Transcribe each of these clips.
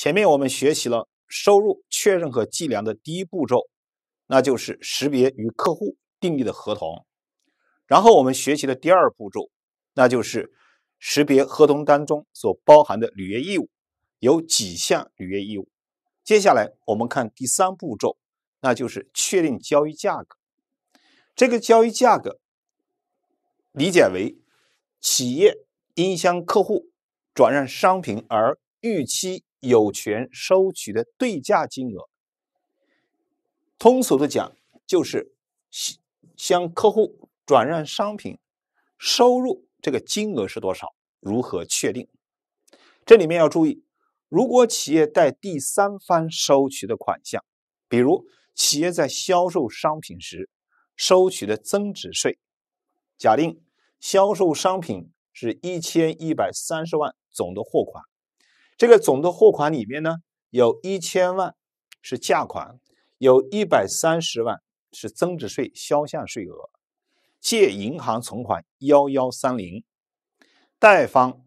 前面我们学习了收入确认和计量的第一步骤，那就是识别与客户订立的合同，然后我们学习的第二步骤，那就是识别合同当中所包含的履约义务，有几项履约义务。接下来我们看第三步骤，那就是确定交易价格。这个交易价格理解为企业应向客户转让商品而预期。有权收取的对价金额，通俗的讲，就是向客户转让商品收入这个金额是多少，如何确定？这里面要注意，如果企业代第三方收取的款项，比如企业在销售商品时收取的增值税，假定销售商品是一千一百三十万总的货款。这个总的货款里面呢，有一千万是价款，有一百三十万是增值税销项税额，借银行存款幺幺三零，贷方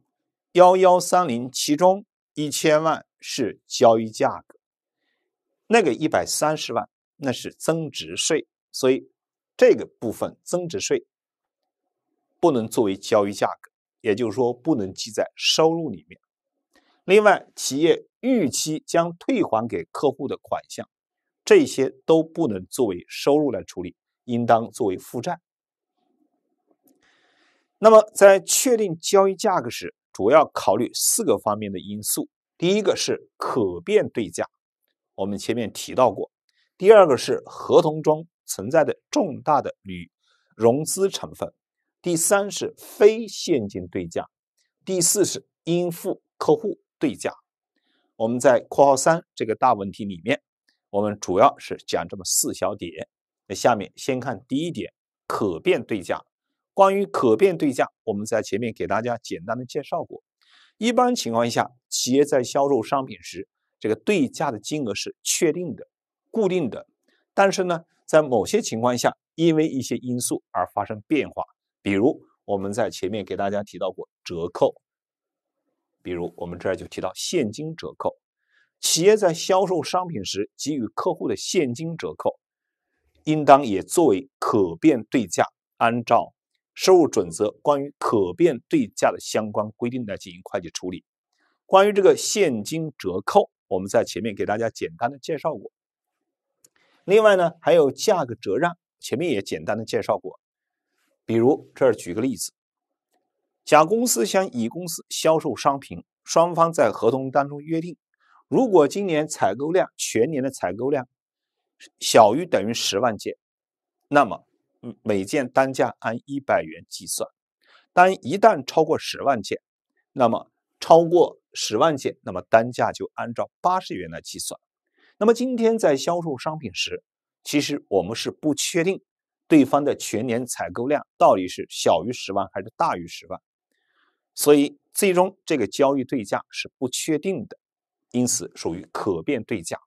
幺幺三零，其中一千万是交易价格，那个一百三十万那是增值税，所以这个部分增值税不能作为交易价格，也就是说不能记在收入里面。另外，企业预期将退还给客户的款项，这些都不能作为收入来处理，应当作为负债。那么，在确定交易价格时，主要考虑四个方面的因素：第一个是可变对价，我们前面提到过；第二个是合同中存在的重大的与融资成分；第三是非现金对价；第四是应付客户。对价，我们在括号三这个大问题里面，我们主要是讲这么四小点。那下面先看第一点，可变对价。关于可变对价，我们在前面给大家简单的介绍过。一般情况下，企业在销售商品时，这个对价的金额是确定的、固定的。但是呢，在某些情况下，因为一些因素而发生变化。比如，我们在前面给大家提到过折扣。比如，我们这儿就提到现金折扣，企业在销售商品时给予客户的现金折扣，应当也作为可变对价，按照收入准则关于可变对价的相关规定来进行会计处理。关于这个现金折扣，我们在前面给大家简单的介绍过。另外呢，还有价格折让，前面也简单的介绍过。比如这儿举个例子。甲公司向乙公司销售商品，双方在合同当中约定，如果今年采购量全年的采购量小于等于十万件，那么每件单价按一百元计算；但一旦超过十万件，那么超过十万件，那么单价就按照八十元来计算。那么今天在销售商品时，其实我们是不确定对方的全年采购量到底是小于十万还是大于十万。所以最终这个交易对价是不确定的，因此属于可变对价。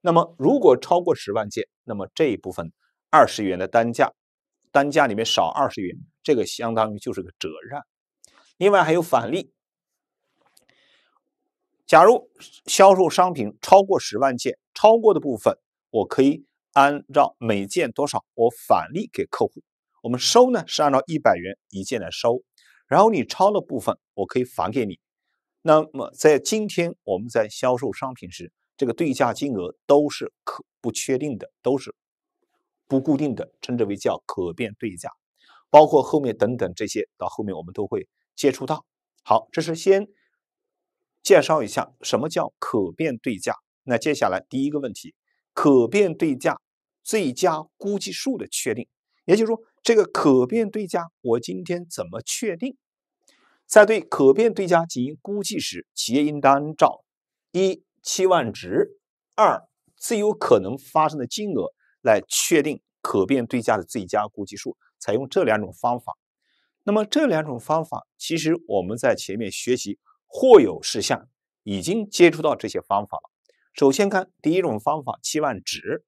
那么如果超过十万件，那么这一部分二十元的单价，单价里面少二十元，这个相当于就是个折让。另外还有返利，假如销售商品超过十万件，超过的部分我可以按照每件多少我返利给客户。我们收呢是按照一百元一件来收。然后你超了部分，我可以返给你。那么在今天我们在销售商品时，这个对价金额都是可不确定的，都是不固定的，称之为叫可变对价。包括后面等等这些，到后面我们都会接触到。好，这是先介绍一下什么叫可变对价。那接下来第一个问题，可变对价最佳估计数的确定。也就是说，这个可变对价我今天怎么确定？在对可变对价进行估计时，企业应当按照一期望值，二最有可能发生的金额来确定可变对价的最佳估计数。采用这两种方法。那么这两种方法，其实我们在前面学习或有事项已经接触到这些方法了。首先看第一种方法，期望值。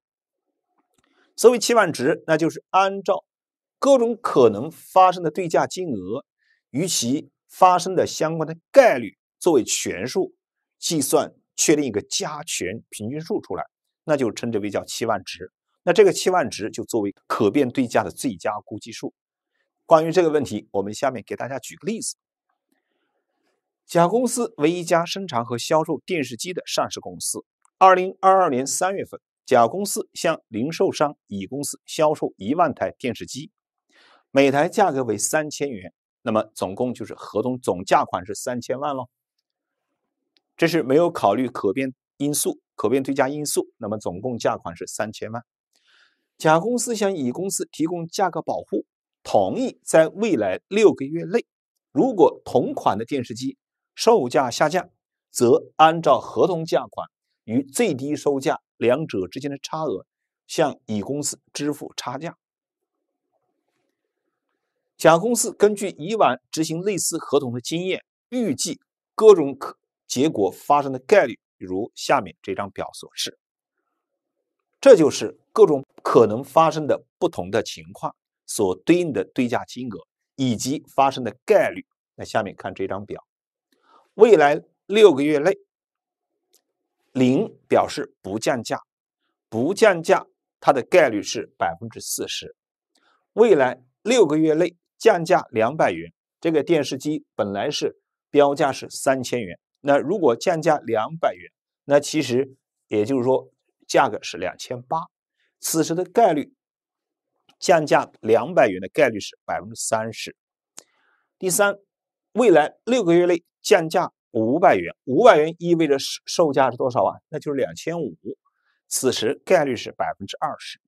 所谓期望值，那就是按照各种可能发生的对价金额与其发生的相关的概率作为权数计算，确定一个加权平均数出来，那就称之为叫期望值。那这个期望值就作为可变对价的最佳估计数。关于这个问题，我们下面给大家举个例子。甲公司为一家生产和销售电视机的上市公司，二零二二年三月份。甲公司向零售商乙公司销售一万台电视机，每台价格为三千元，那么总共就是合同总价款是三千万喽。这是没有考虑可变因素、可变对价因素，那么总共价款是三千万。甲公司向乙公司提供价格保护，同意在未来六个月内，如果同款的电视机售价下降，则按照合同价款与最低售价。两者之间的差额，向乙公司支付差价。甲公司根据以往执行类似合同的经验，预计各种可结果发生的概率，如下面这张表所示。这就是各种可能发生的不同的情况所对应的对价金额以及发生的概率。那下面看这张表，未来六个月内。零表示不降价，不降价，它的概率是百分之四十。未来六个月内降价两百元，这个电视机本来是标价是三千元，那如果降价两百元，那其实也就是说价格是两千八，此时的概率降价两百元的概率是百分之三十。第三，未来六个月内降价。五百元，五百元意味着售价是多少啊？那就是两千五。此时概率是百分之二十。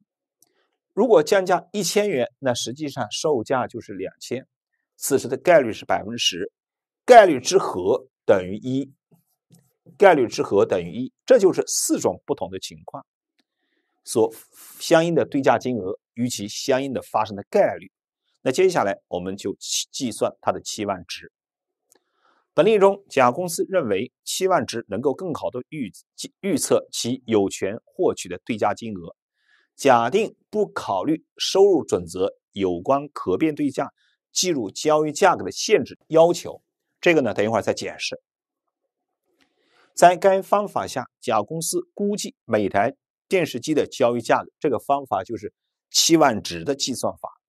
如果降价一千元，那实际上售价就是两千，此时的概率是百分之十。概率之和等于一，概率之和等于一，这就是四种不同的情况所相应的对价金额与其相应的发生的概率。那接下来我们就计算它的期望值。本例中，甲公司认为七万值能够更好地预计预测其有权获取的对价金额。假定不考虑收入准则有关可变对价计入交易价格的限制要求，这个呢，等一会儿再解释。在该方法下，甲公司估计每台电视机的交易价格，这个方法就是七万值的计算法。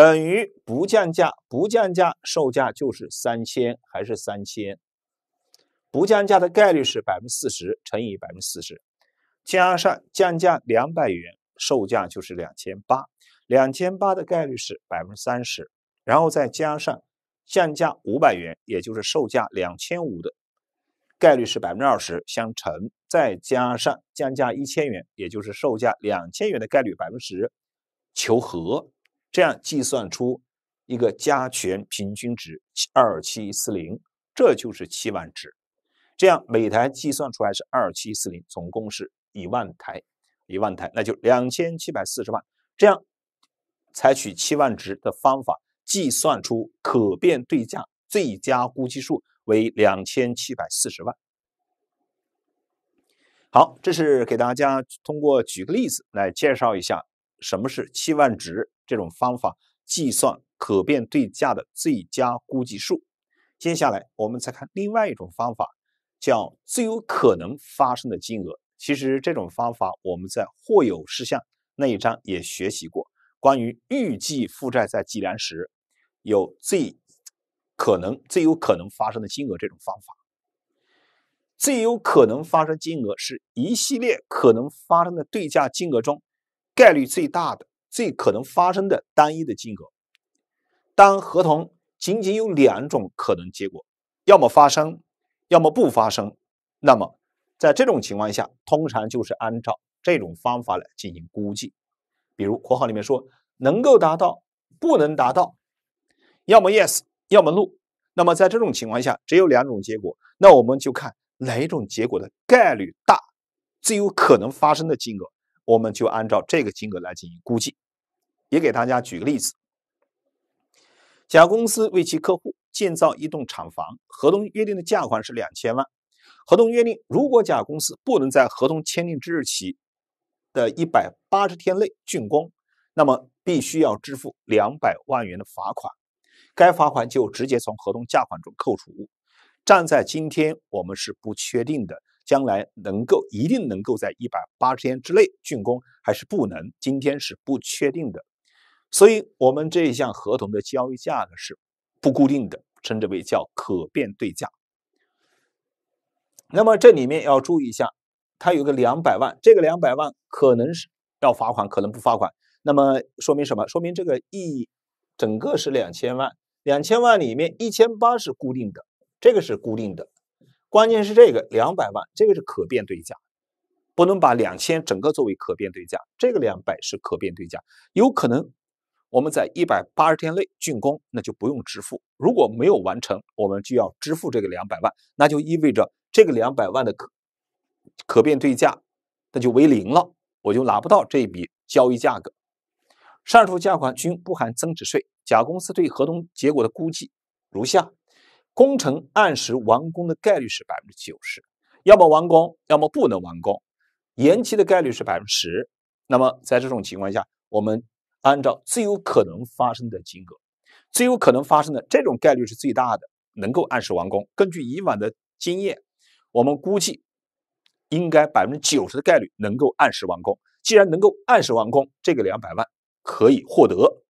等于不降价，不降价，售价就是三千，还是三千。不降价的概率是百分之四十，乘以百分之四十，加上降价两百元，售价就是两千八，两千八的概率是百分之三十。然后再加上降价五百元，也就是售价两千五的概率是百分之二十，相乘，再加上降价一千元，也就是售价两千元的概率百分之十，求和。这样计算出一个加权平均值，二七四零，这就是七万值。这样每台计算出来是二七四零，总共是一万台，一万台，那就两千七百四十万。这样采取七万值的方法，计算出可变对价最佳估计数为两千七百四十万。好，这是给大家通过举个例子来介绍一下什么是七万值。这种方法计算可变对价的最佳估计数。接下来，我们再看另外一种方法，叫最有可能发生的金额。其实，这种方法我们在或有事项那一章也学习过。关于预计负债在计量时，有最可能、最有可能发生的金额这种方法。最有可能发生金额是一系列可能发生的对价金额中概率最大的。最可能发生的单一的金额。当合同仅仅有两种可能结果，要么发生，要么不发生，那么在这种情况下，通常就是按照这种方法来进行估计。比如括号里面说能够达到，不能达到，要么 yes，要么 no。那么在这种情况下，只有两种结果，那我们就看哪一种结果的概率大，最有可能发生的金额。我们就按照这个金额来进行估计，也给大家举个例子。甲公司为其客户建造一栋厂房，合同约定的价款是两千万，合同约定如果甲公司不能在合同签订之日起的一百八十天内竣工，那么必须要支付两百万元的罚款，该罚款就直接从合同价款中扣除。站在今天我们是不确定的。将来能够一定能够在一百八十天之内竣工，还是不能？今天是不确定的，所以我们这一项合同的交易价格是不固定的，称之为叫可变对价。那么这里面要注意一下，它有个两百万，这个两百万可能是要罚款，可能不罚款。那么说明什么？说明这个一整个是两千万，两千万里面一千八是固定的，这个是固定的。关键是这个两百万，这个是可变对价，不能把两千整个作为可变对价，这个两百是可变对价，有可能我们在一百八十天内竣工，那就不用支付；如果没有完成，我们就要支付这个两百万，那就意味着这个两百万的可可变对价那就为零了，我就拿不到这一笔交易价格。上述价款均不含增值税。甲公司对合同结果的估计如下。工程按时完工的概率是百分之九十，要么完工，要么不能完工，延期的概率是百分之十。那么在这种情况下，我们按照最有可能发生的金额，最有可能发生的这种概率是最大的，能够按时完工。根据以往的经验，我们估计应该百分之九十的概率能够按时完工。既然能够按时完工，这个两百万可以获得，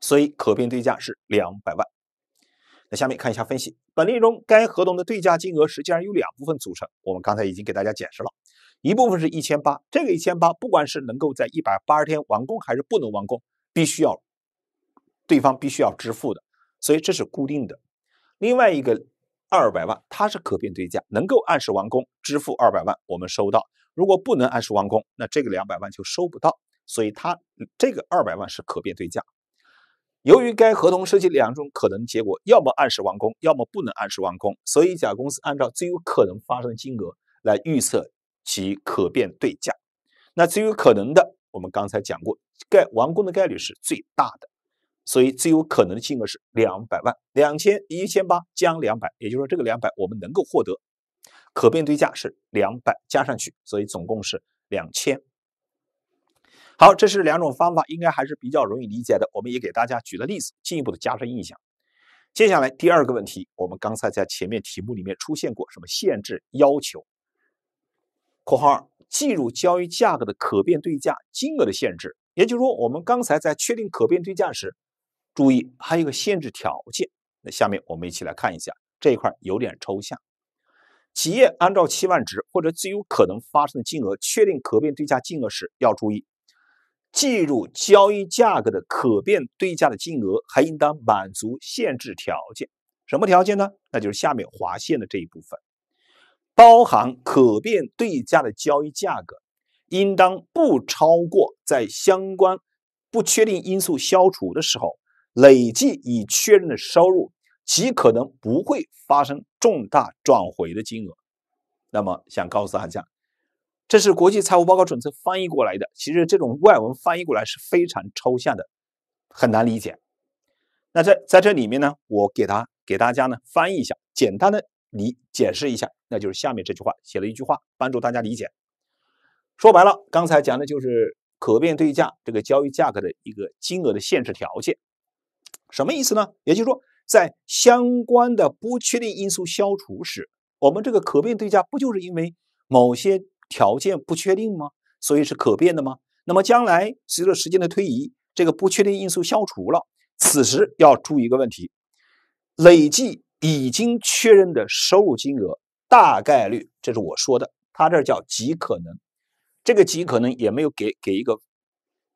所以可变对价是两百万。那下面看一下分析，本例中该合同的对价金额实际上由两部分组成，我们刚才已经给大家解释了，一部分是一千八，这个一千八不管是能够在一百八十天完工还是不能完工，必须要对方必须要支付的，所以这是固定的。另外一个二百万它是可变对价，能够按时完工支付二百万，我们收到；如果不能按时完工，那这个两百万就收不到，所以它这个二百万是可变对价。由于该合同涉及两种可能结果，要么按时完工，要么不能按时完工，所以甲公司按照最有可能发生的金额来预测其可变对价。那最有可能的，我们刚才讲过，概完工的概率是最大的，所以最有可能的金额是两百万两千一千八加两百，也就是说这个两百我们能够获得可变对价是两百加上去，所以总共是两千。好，这是两种方法，应该还是比较容易理解的。我们也给大家举了例子，进一步的加深印象。接下来第二个问题，我们刚才在前面题目里面出现过什么限制要求？（括号二）计入交易价格的可变对价金额的限制，也就是说，我们刚才在确定可变对价时，注意还有一个限制条件。那下面我们一起来看一下这一块有点抽象。企业按照期望值或者最有可能发生的金额确定可变对价金额时，要注意。计入交易价格的可变对价的金额，还应当满足限制条件。什么条件呢？那就是下面划线的这一部分，包含可变对价的交易价格，应当不超过在相关不确定因素消除的时候，累计已确认的收入及可能不会发生重大转回的金额。那么，想告诉大家。这是国际财务报告准则翻译过来的。其实这种外文翻译过来是非常抽象的，很难理解。那在在这里面呢，我给他给大家呢翻译一下，简单的理解释一下，那就是下面这句话写了一句话，帮助大家理解。说白了，刚才讲的就是可变对价这个交易价格的一个金额的限制条件，什么意思呢？也就是说，在相关的不确定因素消除时，我们这个可变对价不就是因为某些条件不确定吗？所以是可变的吗？那么将来随着时间的推移，这个不确定因素消除了，此时要注意一个问题：累计已经确认的收入金额，大概率，这是我说的，它这叫极可能。这个极可能也没有给给一个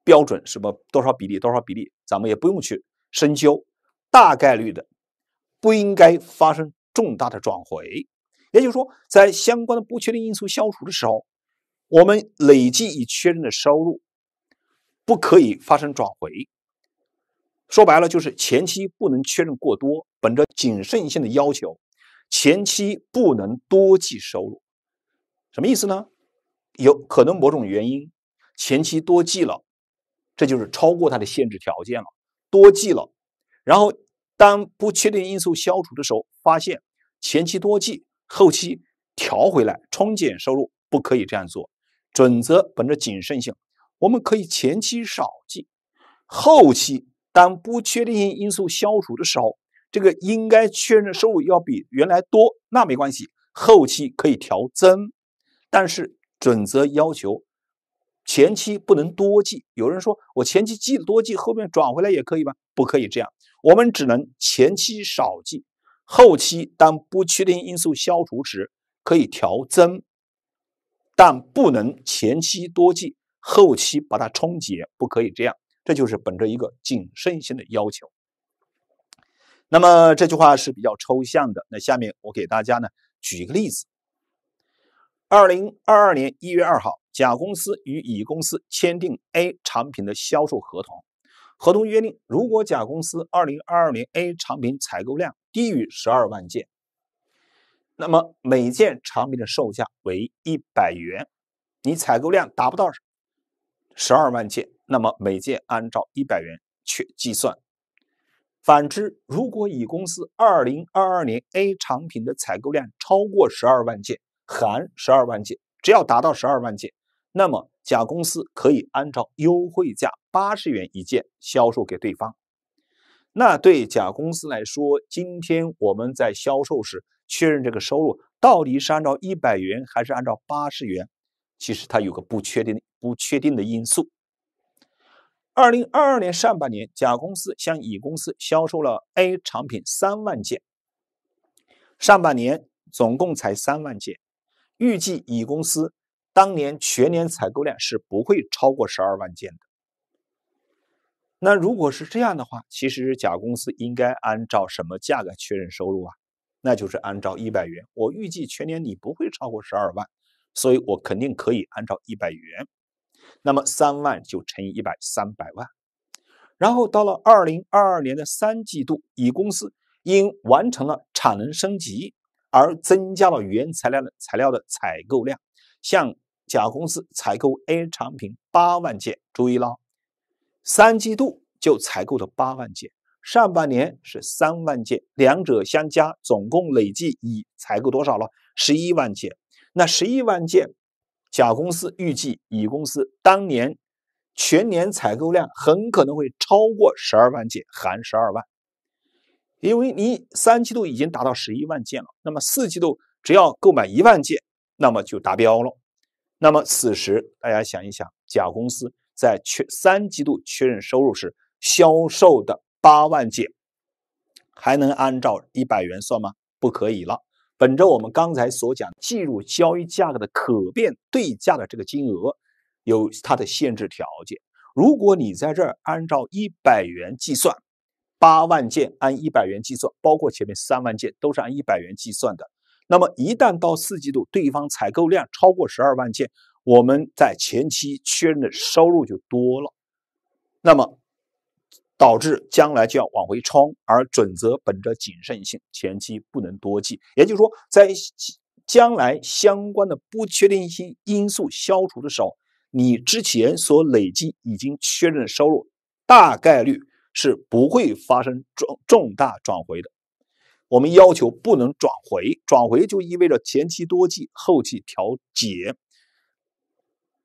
标准，什么多少比例，多少比例，咱们也不用去深究。大概率的，不应该发生重大的转回。也就是说，在相关的不确定因素消除的时候，我们累计已确认的收入，不可以发生转回。说白了就是前期不能确认过多，本着谨慎性的要求，前期不能多计收入。什么意思呢？有可能某种原因前期多计了，这就是超过它的限制条件了，多计了。然后当不确定因素消除的时候，发现前期多计。后期调回来冲减收入不可以这样做，准则本着谨慎性，我们可以前期少记，后期当不确定性因素消除的时候，这个应该确认收入要比原来多，那没关系，后期可以调增，但是准则要求前期不能多记。有人说我前期记多记，后面转回来也可以吧？不可以这样，我们只能前期少记。后期当不确定因素消除时，可以调增，但不能前期多记，后期把它冲减，不可以这样。这就是本着一个谨慎性的要求。那么这句话是比较抽象的，那下面我给大家呢举一个例子：二零二二年一月二号，甲公司与乙公司签订 A 产品的销售合同。合同约定，如果甲公司二零二二年 A 产品采购量低于十二万件，那么每件产品的售价为一百元。你采购量达不到十二万件，那么每件按照一百元去计算。反之，如果乙公司二零二二年 A 产品的采购量超过十二万件（含十二万件），只要达到十二万件，那么。甲公司可以按照优惠价八十元一件销售给对方，那对甲公司来说，今天我们在销售时确认这个收入到底是按照一百元还是按照八十元？其实它有个不确定不确定的因素。二零二二年上半年，甲公司向乙公司销售了 A 产品三万件，上半年总共才三万件，预计乙公司。当年全年采购量是不会超过十二万件的。那如果是这样的话，其实甲公司应该按照什么价格确认收入啊？那就是按照一百元。我预计全年你不会超过十二万，所以我肯定可以按照一百元。那么三万就乘以一百，三百万。然后到了二零二二年的三季度，乙公司因完成了产能升级而增加了原材料的材料的采购量，像。甲公司采购 A 产品八万件，注意了，三季度就采购了八万件，上半年是三万件，两者相加，总共累计已采购多少了？十一万件。那十一万件，甲公司预计乙公司当年全年采购量很可能会超过十二万件，含十二万，因为你三季度已经达到十一万件了，那么四季度只要购买一万件，那么就达标了。那么此时，大家想一想，甲公司在确三季度确认收入时，销售的八万件，还能按照一百元算吗？不可以了。本着我们刚才所讲，计入交易价格的可变对价的这个金额，有它的限制条件。如果你在这儿按照一百元计算，八万件按一百元计算，包括前面三万件都是按一百元计算的。那么一旦到四季度，对方采购量超过十二万件，我们在前期确认的收入就多了，那么导致将来就要往回冲。而准则本着谨慎性，前期不能多记。也就是说，在将来相关的不确定性因素消除的时候，你之前所累积已经确认的收入，大概率是不会发生重重大转回的。我们要求不能转回，转回就意味着前期多计，后期调节，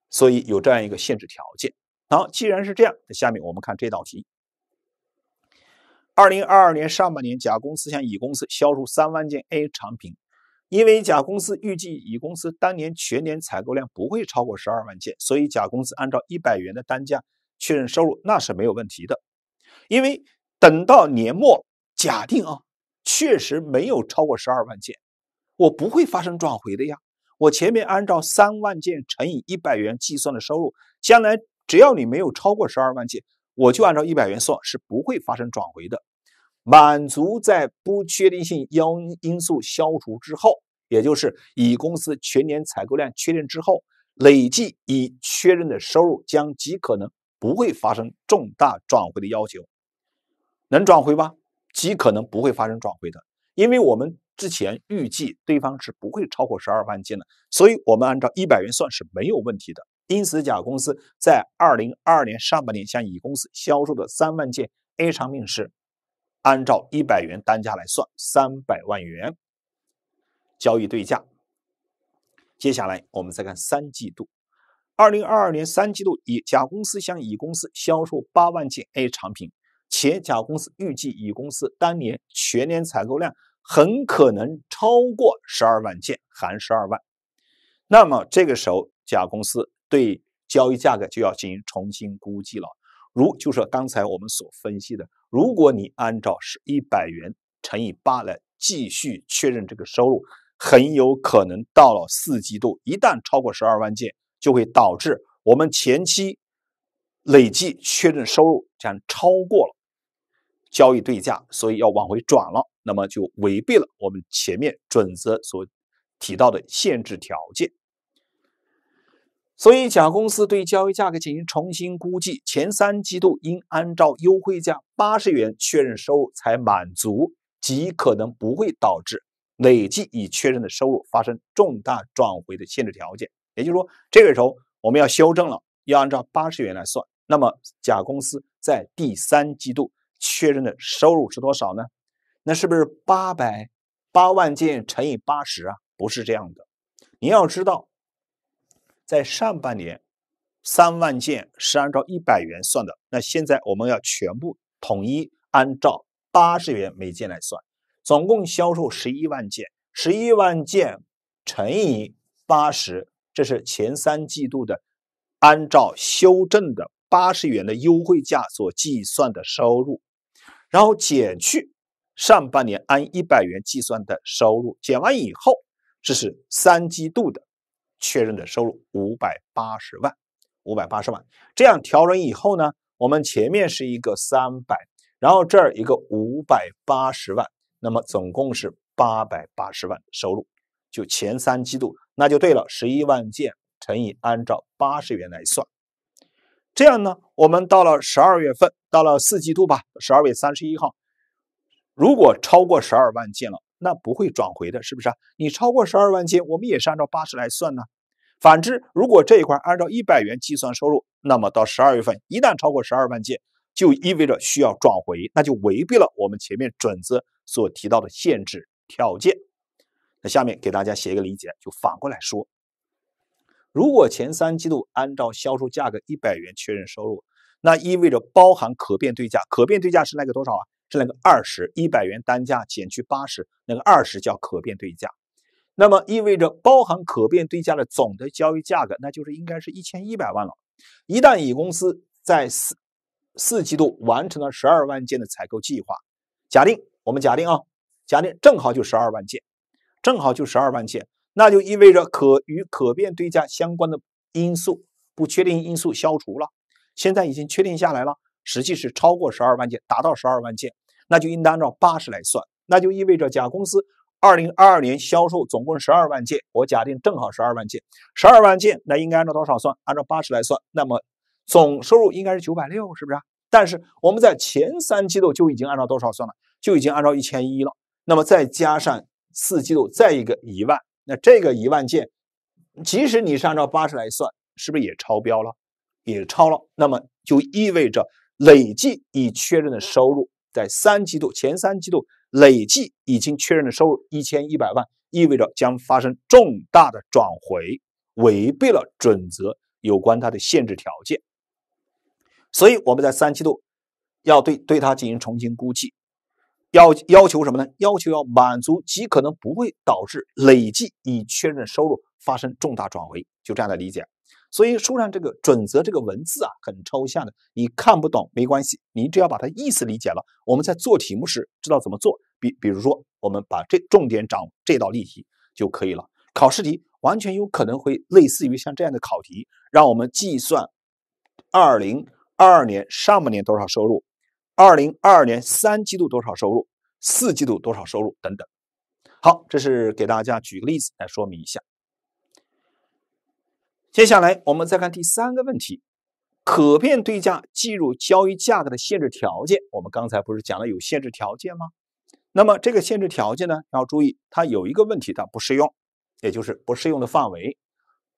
所以有这样一个限制条件。好，既然是这样，那下面我们看这道题。二零二二年上半年，甲公司向乙公司销售三万件 A 产品，因为甲公司预计乙公司当年全年采购量不会超过十二万件，所以甲公司按照一百元的单价确认收入，那是没有问题的。因为等到年末，假定啊。确实没有超过十二万件，我不会发生转回的呀。我前面按照三万件乘以一百元计算的收入，将来只要你没有超过十二万件，我就按照一百元算，是不会发生转回的。满足在不确定性因因素消除之后，也就是乙公司全年采购量确认之后，累计已确认的收入将极可能不会发生重大转回的要求，能转回吗？极可能不会发生转回的，因为我们之前预计对方是不会超过十二万件的，所以我们按照一百元算是没有问题的。因此，甲公司在二零二二年上半年向乙公司销售的三万件 A 产品是按照一百元单价来算，三百万元交易对价。接下来我们再看三季度，二零二二年三季度，乙甲公司向乙公司销售八万件 A 产品。且甲公司预计乙公司当年全年采购量很可能超过十二万件（含十二万）。那么这个时候，甲公司对交易价格就要进行重新估计了。如就是刚才我们所分析的，如果你按照是一百元乘以八来继续确认这个收入，很有可能到了四季度，一旦超过十二万件，就会导致我们前期累计确认收入将超过了。交易对价，所以要往回转了，那么就违背了我们前面准则所提到的限制条件。所以，甲公司对交易价格进行重新估计，前三季度应按照优惠价八十元确认收入，才满足极可能不会导致累计已确认的收入发生重大转回的限制条件。也就是说，这个时候我们要修正了，要按照八十元来算。那么，甲公司在第三季度。确认的收入是多少呢？那是不是八百八万件乘以八十啊？不是这样的。你要知道，在上半年三万件是按照一百元算的，那现在我们要全部统一按照八十元每件来算，总共销售十一万件，十一万件乘以八十，这是前三季度的按照修正的八十元的优惠价所计算的收入。然后减去上半年按一百元计算的收入，减完以后，这是三季度的确认的收入五百八十万，五百八十万。这样调整以后呢，我们前面是一个三百，然后这儿一个五百八十万，那么总共是八百八十万收入，就前三季度，那就对了，十一万件乘以按照八十元来算。这样呢，我们到了十二月份，到了四季度吧，十二月三十一号，如果超过十二万件了，那不会转回的，是不是啊？你超过十二万件，我们也是按照八十来算呢。反之，如果这一块按照一百元计算收入，那么到十二月份一旦超过十二万件，就意味着需要转回，那就违背了我们前面准则所提到的限制条件。那下面给大家写一个理解，就反过来说。如果前三季度按照销售价格一百元确认收入，那意味着包含可变对价。可变对价是那个多少啊？是那个二十，一百元单价减去八十，那个二十叫可变对价。那么意味着包含可变对价的总的交易价格，那就是应该是一千一百万了。一旦乙公司在四四季度完成了十二万件的采购计划，假定我们假定啊，假定正好就十二万件，正好就十二万件。那就意味着可与可变对价相关的因素不确定因素消除了，现在已经确定下来了，实际是超过十二万件，达到十二万件，那就应当按照八十来算。那就意味着甲公司二零二二年销售总共十二万件，我假定正好十二万件，十二万件那应该按照多少算？按照八十来算，那么总收入应该是九百六，是不是？但是我们在前三季度就已经按照多少算了？就已经按照一千一了，那么再加上四季度再一个一万。那这个一万件，即使你是按照八十来算，是不是也超标了？也超了。那么就意味着累计已确认的收入，在三季度前三季度累计已经确认的收入一千一百万，意味着将发生重大的转回，违背了准则有关它的限制条件。所以我们在三季度要对对它进行重新估计。要要求什么呢？要求要满足极可能不会导致累计已确认收入发生重大转回，就这样的理解。所以书上这个准则这个文字啊，很抽象的，你看不懂没关系，你只要把它意思理解了，我们在做题目时知道怎么做。比比如说，我们把这重点掌握这道例题就可以了。考试题完全有可能会类似于像这样的考题，让我们计算二零二二年上半年多少收入。二零二二年三季度多少收入？四季度多少收入？等等。好，这是给大家举个例子来说明一下。接下来我们再看第三个问题：可变对价计入交易价格的限制条件。我们刚才不是讲了有限制条件吗？那么这个限制条件呢，要注意它有一个问题，它不适用，也就是不适用的范围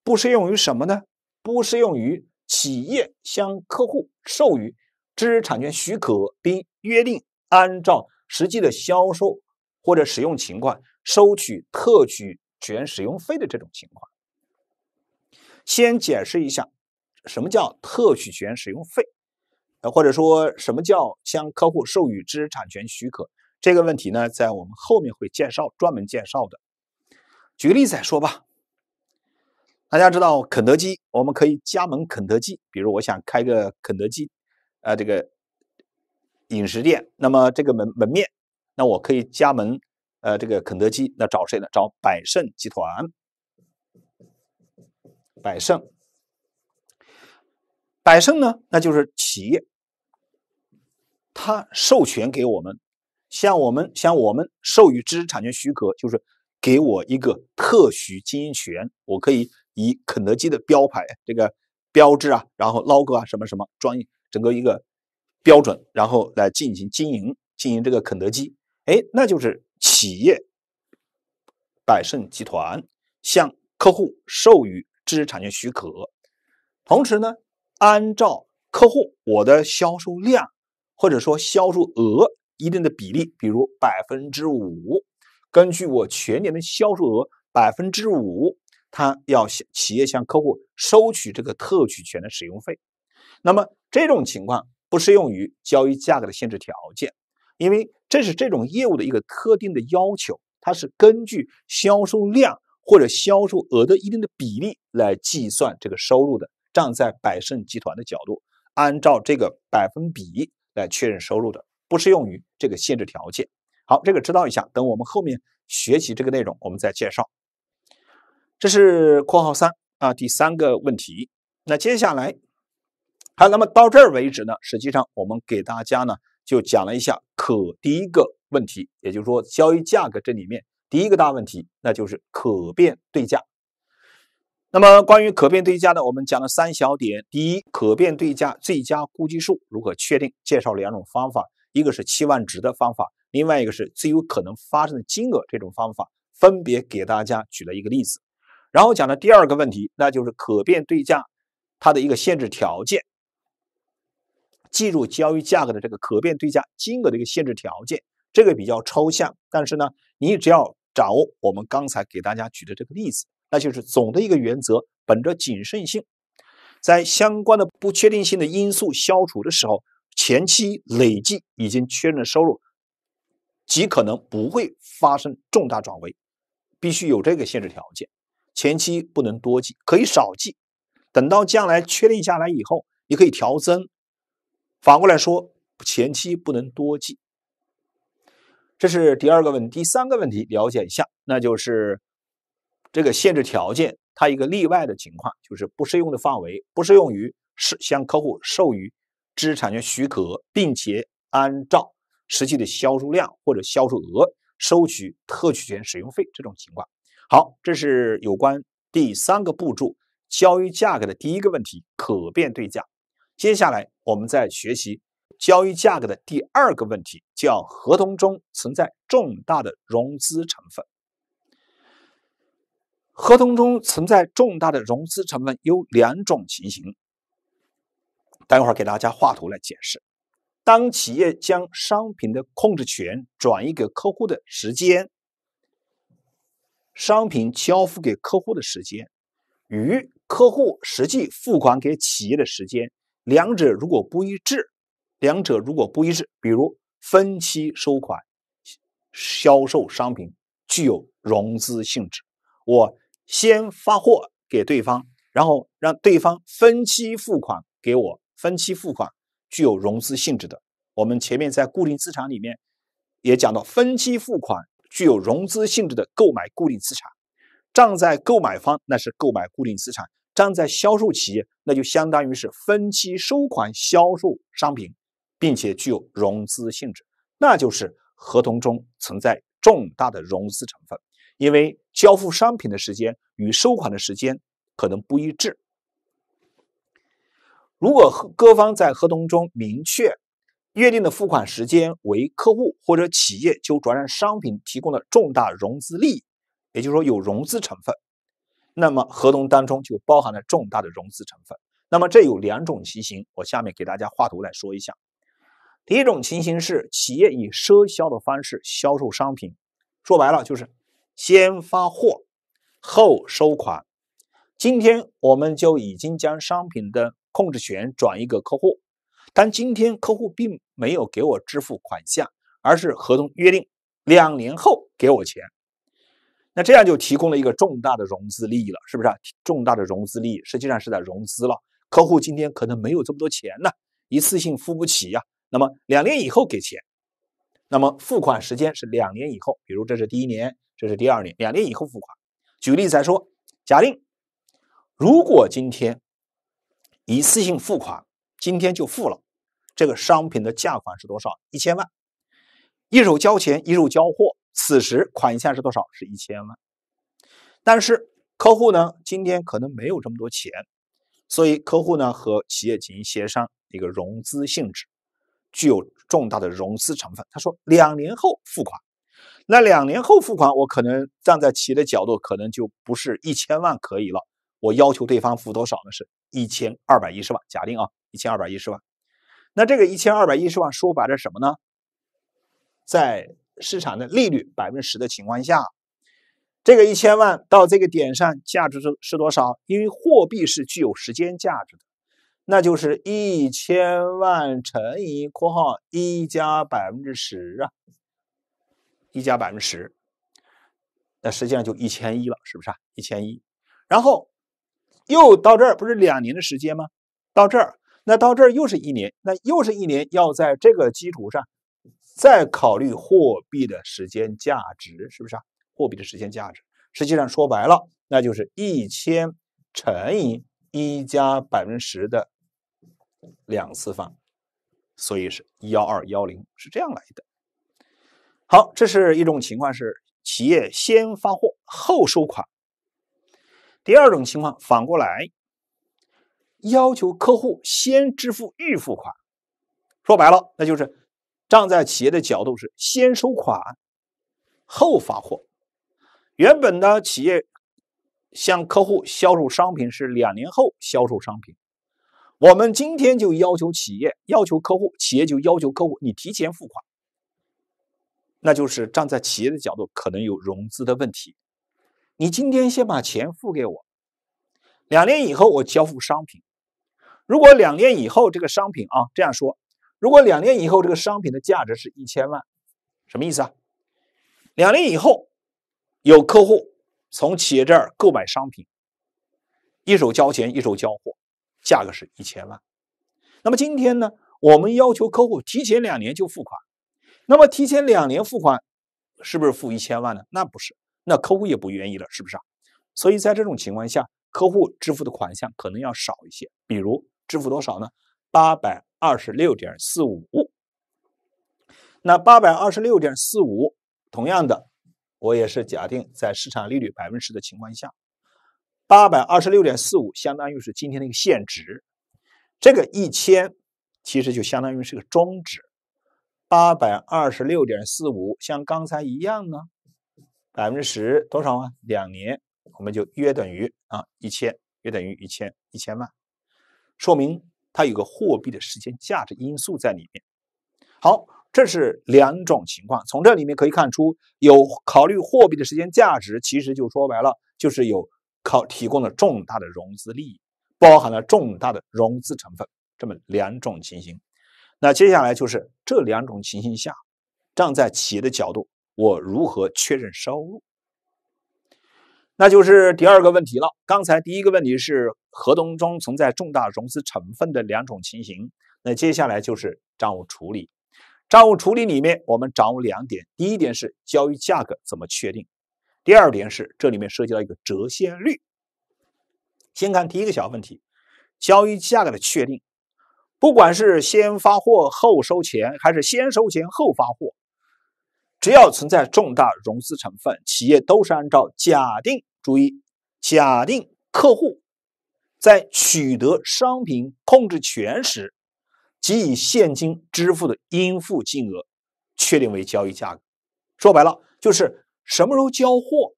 不适用于什么呢？不适用于企业向客户授予。知识产权许可，并约定按照实际的销售或者使用情况收取特许权使用费的这种情况，先解释一下什么叫特许权使用费，呃，或者说什么叫向客户授予知识产权许可这个问题呢，在我们后面会介绍专门介绍的，举个例子再说吧。大家知道肯德基，我们可以加盟肯德基，比如我想开个肯德基。呃，这个饮食店，那么这个门门面，那我可以加盟，呃，这个肯德基，那找谁呢？找百盛集团，百盛，百盛呢？那就是企业，他授权给我们，向我们向我们授予知识产权许可，就是给我一个特许经营权，我可以以肯德基的标牌、这个标志啊，然后 logo 啊，什么什么专业，整个一个标准，然后来进行经营，经营这个肯德基，哎，那就是企业百盛集团向客户授予知识产权许可，同时呢，按照客户我的销售量或者说销售额一定的比例，比如百分之五，根据我全年的销售额百分之五，他要企业向客户收取这个特许权的使用费。那么这种情况不适用于交易价格的限制条件，因为这是这种业务的一个特定的要求，它是根据销售量或者销售额的一定的比例来计算这个收入的。站在百盛集团的角度，按照这个百分比来确认收入的，不适用于这个限制条件。好，这个知道一下，等我们后面学习这个内容，我们再介绍。这是括号三啊，第三个问题。那接下来。好，那么到这儿为止呢，实际上我们给大家呢就讲了一下可第一个问题，也就是说交易价格这里面第一个大问题，那就是可变对价。那么关于可变对价呢，我们讲了三小点：第一，可变对价最佳估计数如何确定，介绍两种方法，一个是期望值的方法，另外一个是最有可能发生的金额这种方法，分别给大家举了一个例子。然后讲的第二个问题，那就是可变对价它的一个限制条件。计入交易价格的这个可变对价金额的一个限制条件，这个比较抽象。但是呢，你只要掌握我们刚才给大家举的这个例子，那就是总的一个原则，本着谨慎性，在相关的不确定性的因素消除的时候，前期累计已经确认的收入，极可能不会发生重大转为，必须有这个限制条件。前期不能多记，可以少记，等到将来确定下来以后，你可以调增。反过来说，前期不能多记。这是第二个问，第三个问题了解一下，那就是这个限制条件，它一个例外的情况，就是不适用的范围，不适用于是向客户授予知识产权许可，并且按照实际的销售量或者销售额收取特许权使用费这种情况。好，这是有关第三个步骤交易价格的第一个问题，可变对价。接下来。我们在学习交易价格的第二个问题，叫合同中存在重大的融资成分。合同中存在重大的融资成分有两种情形，待会儿给大家画图来解释。当企业将商品的控制权转移给客户的时间，商品交付给客户的时间，与客户实际付款给企业的时间。两者如果不一致，两者如果不一致，比如分期收款销售商品具有融资性质，我先发货给对方，然后让对方分期付款给我，分期付款具有融资性质的。我们前面在固定资产里面也讲到，分期付款具有融资性质的购买固定资产，账在购买方，那是购买固定资产。但在销售企业，那就相当于是分期收款销售商品，并且具有融资性质，那就是合同中存在重大的融资成分，因为交付商品的时间与收款的时间可能不一致。如果各方在合同中明确约定的付款时间为客户或者企业就转让商品提供了重大融资利益，也就是说有融资成分。那么合同当中就包含了重大的融资成分。那么这有两种情形，我下面给大家画图来说一下。第一种情形是企业以赊销的方式销售商品，说白了就是先发货后收款。今天我们就已经将商品的控制权转移给客户，但今天客户并没有给我支付款项，而是合同约定两年后给我钱。那这样就提供了一个重大的融资利益了，是不是？重大的融资利益实际上是在融资了。客户今天可能没有这么多钱呢，一次性付不起呀。那么两年以后给钱，那么付款时间是两年以后。比如这是第一年，这是第二年，两年以后付款。举例子来说，假定如果今天一次性付款，今天就付了，这个商品的价款是多少？一千万，一手交钱，一手交货。此时款项是多少？是一千万。但是客户呢，今天可能没有这么多钱，所以客户呢和企业进行协商，一个融资性质，具有重大的融资成分。他说两年后付款。那两年后付款，我可能站在企业的角度，可能就不是一千万可以了。我要求对方付多少呢？是一千二百一十万。假定啊，一千二百一十万。那这个一千二百一十万说白了什么呢？在市场的利率百分之十的情况下，这个一千万到这个点上价值是是多少？因为货币是具有时间价值的，那就是一千万乘以括号一加百分之十啊，一加百分之十，那实际上就一千一了，是不是啊？一千一，然后又到这儿不是两年的时间吗？到这儿，那到这儿又是一年，那又是一年，要在这个基础上。再考虑货币的时间价值，是不是啊？货币的时间价值，实际上说白了，那就是一千乘以一加百分之十的两次方，所以是幺二幺零，是这样来的。好，这是一种情况，是企业先发货后收款。第二种情况反过来，要求客户先支付预付款，说白了，那就是。站在企业的角度是先收款，后发货。原本呢，企业向客户销售商品是两年后销售商品。我们今天就要求企业要求客户，企业就要求客户你提前付款。那就是站在企业的角度，可能有融资的问题。你今天先把钱付给我，两年以后我交付商品。如果两年以后这个商品啊，这样说。如果两年以后这个商品的价值是一千万，什么意思啊？两年以后有客户从企业这儿购买商品，一手交钱一手交货，价格是一千万。那么今天呢，我们要求客户提前两年就付款。那么提前两年付款，是不是付一千万呢？那不是，那客户也不愿意了，是不是啊？所以在这种情况下，客户支付的款项可能要少一些。比如支付多少呢？八百二十六点四五，那八百二十六点四五，同样的，我也是假定在市场利率百分之十的情况下，八百二十六点四五相当于是今天的一个现值，这个一千其实就相当于是个中值，八百二十六点四五像刚才一样呢，百分之十多少啊？两年我们就约等于啊一千，约等于一千一千万，说明。它有个货币的时间价值因素在里面。好，这是两种情况。从这里面可以看出，有考虑货币的时间价值，其实就说白了，就是有考提供了重大的融资利益，包含了重大的融资成分。这么两种情形，那接下来就是这两种情形下，站在企业的角度，我如何确认收入？那就是第二个问题了。刚才第一个问题是合同中存在重大融资成分的两种情形，那接下来就是账务处理。账务处理里面我们掌握两点：第一点是交易价格怎么确定；第二点是这里面涉及到一个折现率。先看第一个小问题，交易价格的确定，不管是先发货后收钱，还是先收钱后发货。只要存在重大融资成分，企业都是按照假定注意，假定客户在取得商品控制权时，即以现金支付的应付金额确定为交易价格。说白了，就是什么时候交货，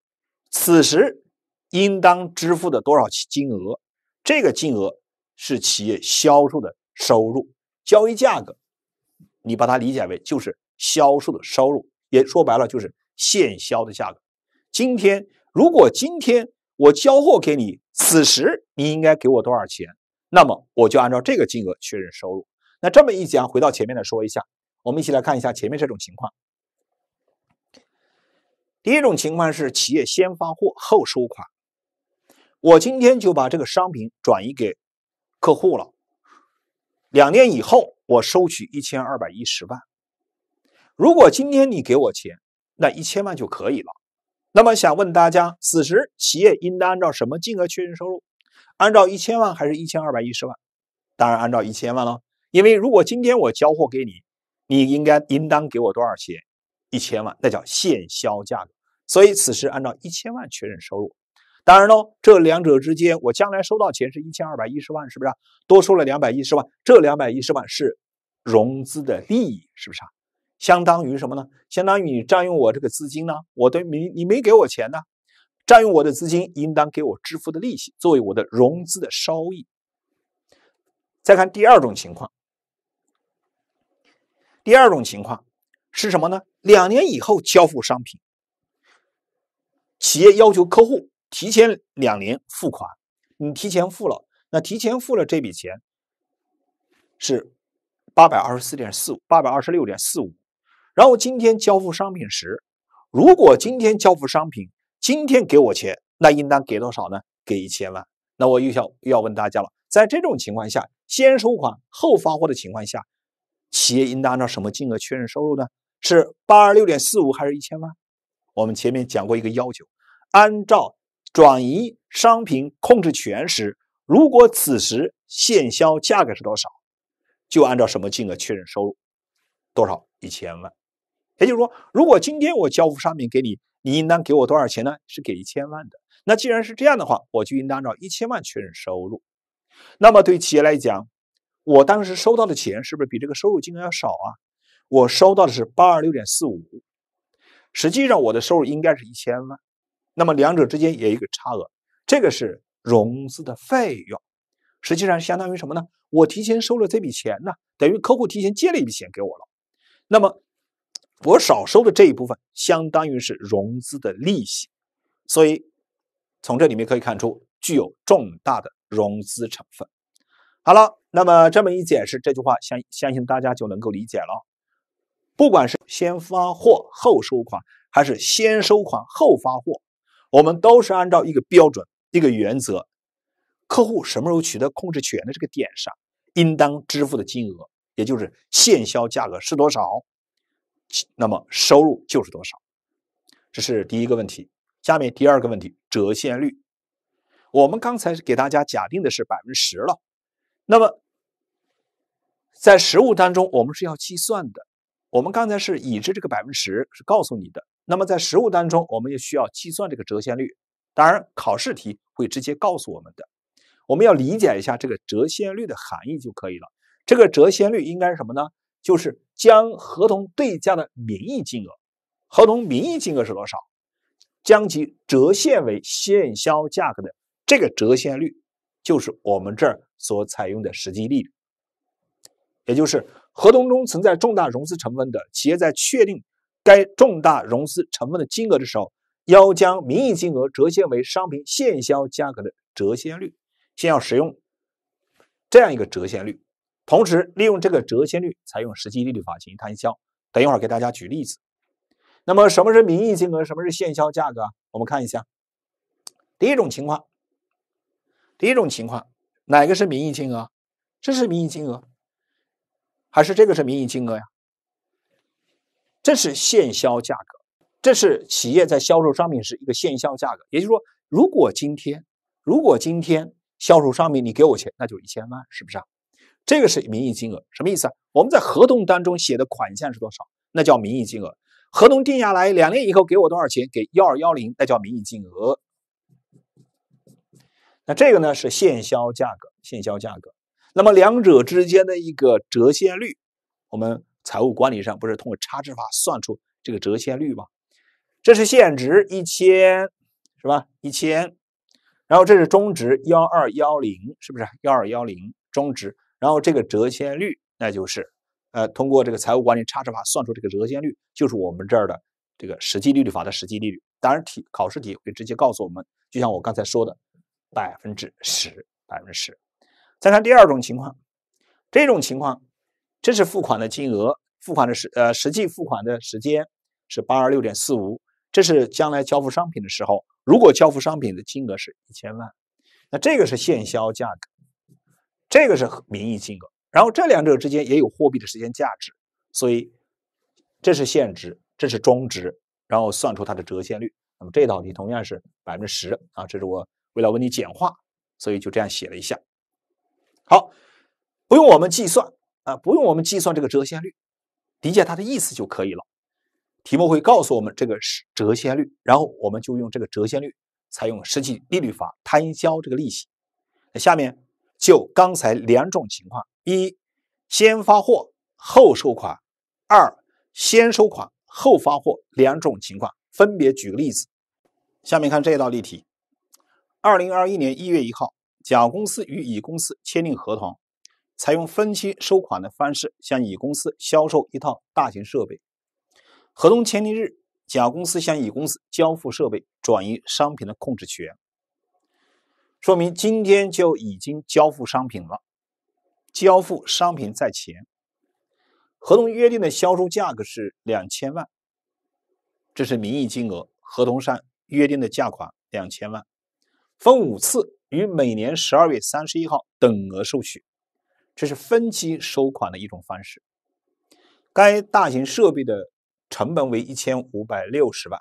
此时应当支付的多少金额，这个金额是企业销售的收入交易价格。你把它理解为就是销售的收入。也说白了就是现销的价格。今天如果今天我交货给你，此时你应该给我多少钱？那么我就按照这个金额确认收入。那这么一讲，回到前面来说一下，我们一起来看一下前面这种情况。第一种情况是企业先发货后收款，我今天就把这个商品转移给客户了，两年以后我收取一千二百一十万。如果今天你给我钱，那一千万就可以了。那么想问大家，此时企业应当按照什么金额确认收入？按照一千万还是一千二百一十万？当然按照一千万了。因为如果今天我交货给你，你应该应当给我多少钱？一千万，那叫现销价格。所以此时按照一千万确认收入。当然喽，这两者之间，我将来收到钱是一千二百一十万，是不是？多收了两百一十万，这两百一十万是融资的利益，是不是啊？相当于什么呢？相当于你占用我这个资金呢，我都没你没给我钱呢，占用我的资金应当给我支付的利息，作为我的融资的收益。再看第二种情况，第二种情况是什么呢？两年以后交付商品，企业要求客户提前两年付款，你提前付了，那提前付了这笔钱是八百二十四点四五，八百二十六点四五。然后今天交付商品时，如果今天交付商品，今天给我钱，那应当给多少呢？给一千万。那我又想又要问大家了，在这种情况下，先收款后发货的情况下，企业应当按照什么金额确认收入呢？是八二六点四五还是一千万？我们前面讲过一个要求，按照转移商品控制权时，如果此时现销价格是多少，就按照什么金额确认收入？多少？一千万。也就是说，如果今天我交付商品给你，你应当给我多少钱呢？是给一千万的。那既然是这样的话，我就应当按照一千万确认收入。那么对企业来讲，我当时收到的钱是不是比这个收入金额要少啊？我收到的是八二六点四五，实际上我的收入应该是一千万。那么两者之间也有一个差额，这个是融资的费用。实际上相当于什么呢？我提前收了这笔钱呢，等于客户提前借了一笔钱给我了。那么。我少收的这一部分，相当于是融资的利息，所以从这里面可以看出，具有重大的融资成分。好了，那么这么一解释，这句话相相信大家就能够理解了。不管是先发货后收款，还是先收款后发货，我们都是按照一个标准、一个原则，客户什么时候取得控制权的这个点上，应当支付的金额，也就是现销价格是多少。那么收入就是多少？这是第一个问题。下面第二个问题，折现率。我们刚才给大家假定的是百分之十了。那么在实物当中，我们是要计算的。我们刚才是已知这个百分之十是告诉你的。那么在实物当中，我们也需要计算这个折现率。当然，考试题会直接告诉我们的。我们要理解一下这个折现率的含义就可以了。这个折现率应该是什么呢？就是将合同对价的名义金额，合同名义金额是多少，将其折现为现销价格的这个折现率，就是我们这儿所采用的实际利率。也就是合同中存在重大融资成分的企业，在确定该重大融资成分的金额的时候，要将名义金额折现为商品现销价格的折现率，先要使用这样一个折现率。同时，利用这个折现率，采用实际利率法进行摊销。等一会儿给大家举例子。那么，什么是名义金额？什么是现销价格啊？我们看一下。第一种情况，第一种情况，哪个是名义金额？这是名义金额，还是这个是名义金额呀？这是现销价格，这是企业在销售商品时一个现销价格。也就是说，如果今天，如果今天销售商品，你给我钱，那就是一千万，是不是啊？这个是名义金额，什么意思啊？我们在合同当中写的款项是多少，那叫名义金额。合同定下来两年以后给我多少钱，给幺二幺零，那叫名义金额。那这个呢是现销价格，现销价格。那么两者之间的一个折现率，我们财务管理上不是通过差值法算出这个折现率吗？这是现值一千，是吧？一千。然后这是中值幺二幺零，是不是幺二幺零中值？然后这个折现率，那就是呃，通过这个财务管理差值法算出这个折现率，就是我们这儿的这个实际利率法的实际利率。当然题考试题会直接告诉我们，就像我刚才说的，百分之十，百分之十。再看第二种情况，这种情况，这是付款的金额，付款的时呃实际付款的时间是八二六点四五，这是将来交付商品的时候，如果交付商品的金额是一千万，那这个是现销价格。这个是名义金额，然后这两者之间也有货币的时间价值，所以这是现值，这是终值，然后算出它的折现率。那么这道题同样是百分之十啊，这是我为了为你简化，所以就这样写了一下。好，不用我们计算啊，不用我们计算这个折现率，理解它的意思就可以了。题目会告诉我们这个是折现率，然后我们就用这个折现率，采用实际利率法摊销这个利息。那下面。就刚才两种情况：一、先发货后收款；二、先收款后发货。两种情况分别举个例子。下面看这一道例题：二零二一年一月一号，甲公司与乙公司签订合同，采用分期收款的方式向乙公司销售一套大型设备。合同签订日，甲公司向乙公司交付设备，转移商品的控制权。说明今天就已经交付商品了，交付商品在前。合同约定的销售价格是两千万，这是名义金额。合同上约定的价款两千万，分五次于每年十二月三十一号等额收取，这是分期收款的一种方式。该大型设备的成本为一千五百六十万，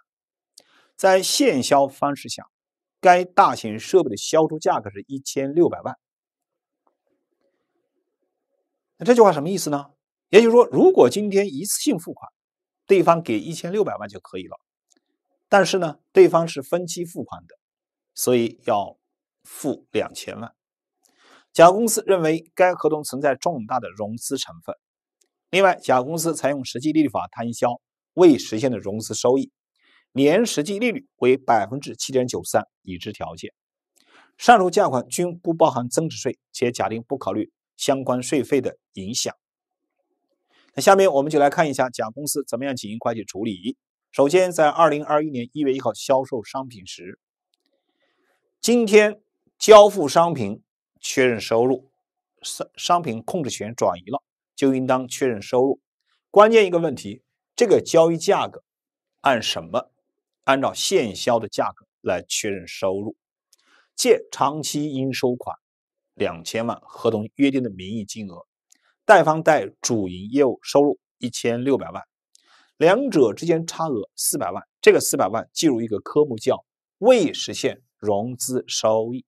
在现销方式下。该大型设备的销售价格是一千六百万。那这句话什么意思呢？也就是说，如果今天一次性付款，对方给一千六百万就可以了。但是呢，对方是分期付款的，所以要付两千万。甲公司认为该合同存在重大的融资成分。另外，甲公司采用实际利率法摊销未实现的融资收益。年实际利率为百分之七点九三，已知条件。上述价款均不包含增值税，且假定不考虑相关税费的影响。那下面我们就来看一下甲公司怎么样进行会计处理。首先，在二零二一年一月一号销售商品时，今天交付商品，确认收入，商商品控制权转移了，就应当确认收入。关键一个问题，这个交易价格按什么？按照现销的价格来确认收入，借长期应收款两千万，合同约定的名义金额，贷方贷主营业务收入一千六百万，两者之间差额四百万，这个四百万计入一个科目叫未实现融资收益。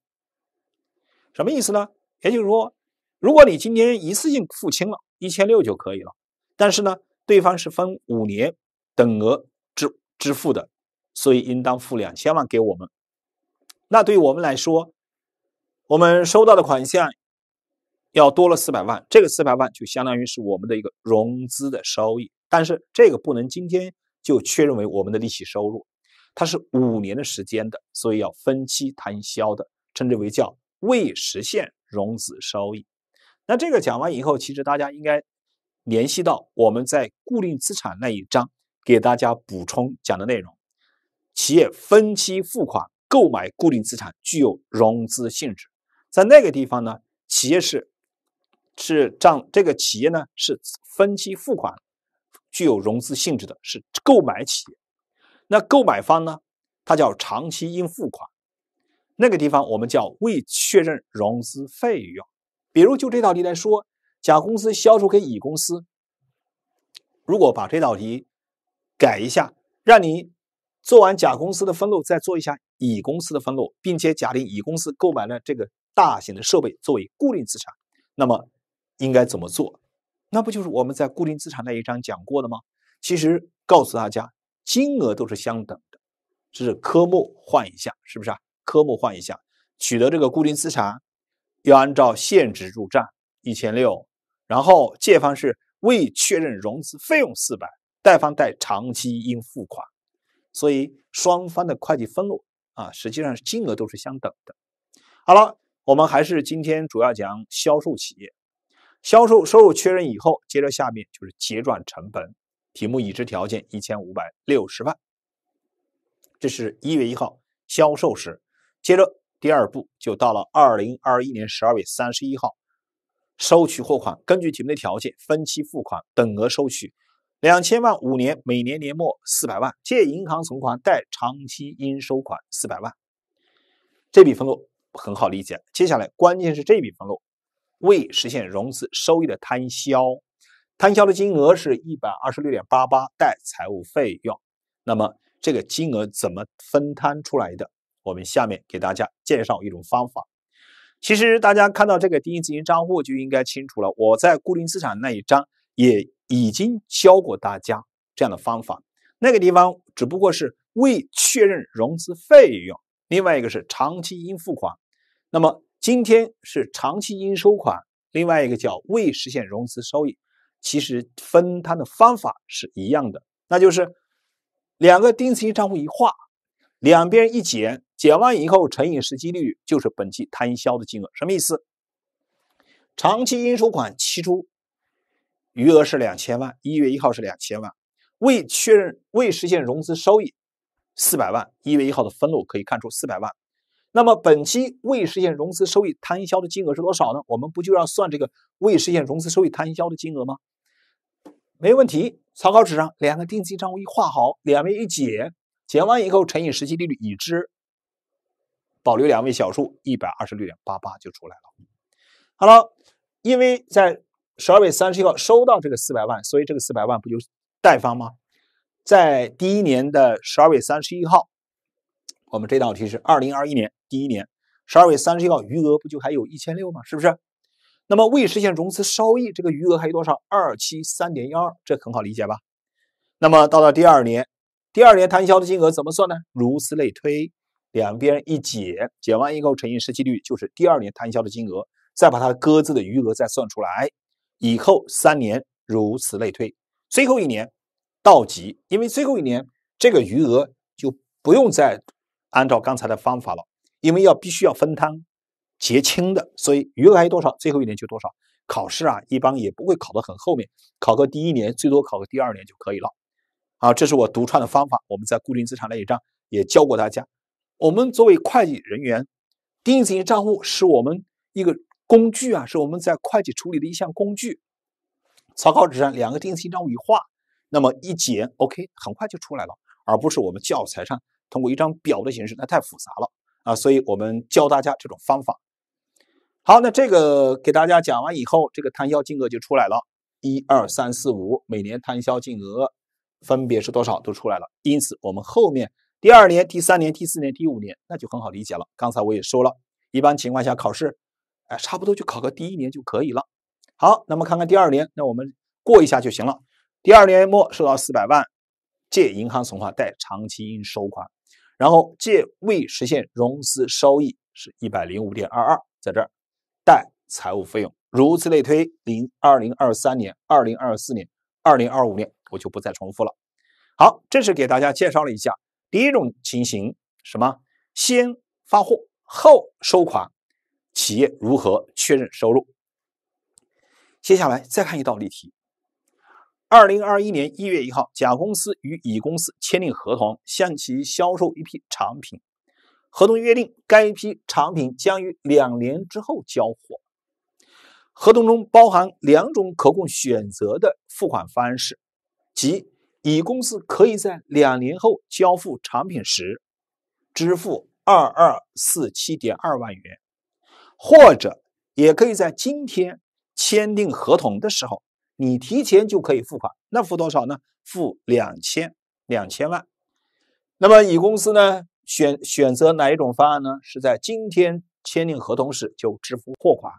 什么意思呢？也就是说，如果你今天一次性付清了一千六就可以了，但是呢，对方是分五年等额支支付的。所以应当付两千万给我们，那对于我们来说，我们收到的款项要多了四百万，这个四百万就相当于是我们的一个融资的收益，但是这个不能今天就确认为我们的利息收入，它是五年的时间的，所以要分期摊销的，称之为叫未实现融资收益。那这个讲完以后，其实大家应该联系到我们在固定资产那一章给大家补充讲的内容。企业分期付款购买固定资产具有融资性质，在那个地方呢，企业是是账这个企业呢是分期付款，具有融资性质的是购买企业，那购买方呢，它叫长期应付款，那个地方我们叫未确认融资费用。比如就这道题来说，甲公司销售给乙公司，如果把这道题改一下，让你。做完甲公司的分录，再做一下乙公司的分录，并且假定乙公司购买了这个大型的设备作为固定资产，那么应该怎么做？那不就是我们在固定资产那一章讲过的吗？其实告诉大家，金额都是相等的，是科目换一下，是不是啊？科目换一下，取得这个固定资产，要按照现值入账一千六，然后借方是未确认融资费用四百，贷方贷长期应付款。所以双方的会计分录啊，实际上是金额都是相等的。好了，我们还是今天主要讲销售企业，销售收入确认以后，接着下面就是结转成本。题目已知条件一千五百六十万，这是一月一号销售时，接着第二步就到了二零二一年十二月三十一号收取货款，根据题目的条件，分期付款等额收取。两千万五年，每年年末四百万借银行存款，贷长期应收款四百万，这笔分录很好理解。接下来关键是这笔分录未实现融资收益的摊销，摊销的金额是一百二十六点八八，贷财务费用。那么这个金额怎么分摊出来的？我们下面给大家介绍一种方法。其实大家看到这个第一资金账户就应该清楚了，我在固定资产那一章。也已经教过大家这样的方法，那个地方只不过是未确认融资费用，另外一个是长期应付款，那么今天是长期应收款，另外一个叫未实现融资收益，其实分摊的方法是一样的，那就是两个定期账户一划，两边一减，减完以后乘以实际利率就是本期摊销的金额，什么意思？长期应收款期初。余额是两千万，一月一号是两千万，未确认、未实现融资收益四百万，一月一号的分录可以看出四百万。那么本期未实现融资收益摊销的金额是多少呢？我们不就要算这个未实现融资收益摊销的金额吗？没问题，草稿纸上两个定期账户一画好，两位一减，减完以后乘以实际利率已知，保留两位小数，一百二十六点八八就出来了。好了，因为在十二月三十一号收到这个四百万，所以这个四百万不就贷方吗？在第一年的十二月三十一号，我们这道题是二零二一年第一年十二月三十一号余额不就还有一千六吗？是不是？那么未实现融资收益这个余额还有多少？二七三点一二，这很好理解吧？那么到了第二年，第二年摊销的金额怎么算呢？如此类推，两边一减，减完以后乘以实际率就是第二年摊销的金额，再把它各自的余额再算出来。以后三年如此类推，最后一年到极，因为最后一年这个余额就不用再按照刚才的方法了，因为要必须要分摊结清的，所以余额还有多少，最后一年就多少。考试啊，一般也不会考得很后面，考个第一年，最多考个第二年就可以了。啊，这是我独创的方法，我们在固定资产那一章也教过大家。我们作为会计人员，定型账户是我们一个。工具啊，是我们在会计处理的一项工具。草稿纸上两个定性章一画，那么一剪 o k 很快就出来了，而不是我们教材上通过一张表的形式，那太复杂了啊。所以我们教大家这种方法。好，那这个给大家讲完以后，这个摊销金额就出来了，一二三四五，每年摊销金额分别是多少都出来了。因此，我们后面第二年、第三年、第四年、第五年那就很好理解了。刚才我也说了，一般情况下考试。哎，差不多就考个第一年就可以了。好，那么看看第二年，那我们过一下就行了。第二年末收到四百万，借银行存款，贷长期应收款，然后借未实现融资收益是一百零五点二二，在这儿，贷财务费用。如此类推，零二零二三年、二零二四年、二零二五年，我就不再重复了。好，这是给大家介绍了一下第一种情形，什么先发货后收款。企业如何确认收入？接下来再看一道例题。二零二一年一月一号，甲公司与乙公司签订合同，向其销售一批产品。合同约定，该批产品将于两年之后交货。合同中包含两种可供选择的付款方式，即乙公司可以在两年后交付产品时支付二二四七点二万元。或者也可以在今天签订合同的时候，你提前就可以付款。那付多少呢？付两千两千万。那么乙公司呢，选选择哪一种方案呢？是在今天签订合同时就支付货款？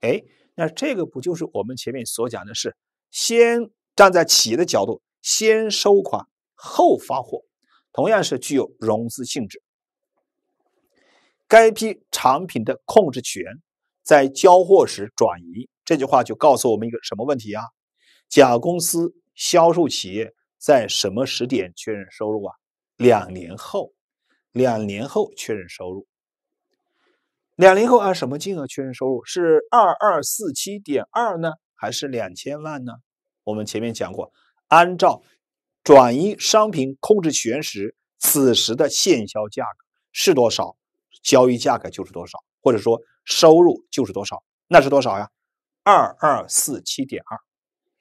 哎，那这个不就是我们前面所讲的是，先站在企业的角度，先收款后发货，同样是具有融资性质。该批产品的控制权在交货时转移，这句话就告诉我们一个什么问题啊？甲公司销售企业在什么时点确认收入啊？两年后，两年后确认收入。两年后按什么金额确认收入？是二二四七点二呢，还是两千万呢？我们前面讲过，按照转移商品控制权时，此时的现销价格是多少？交易价格就是多少，或者说收入就是多少，那是多少呀？二二四七点二，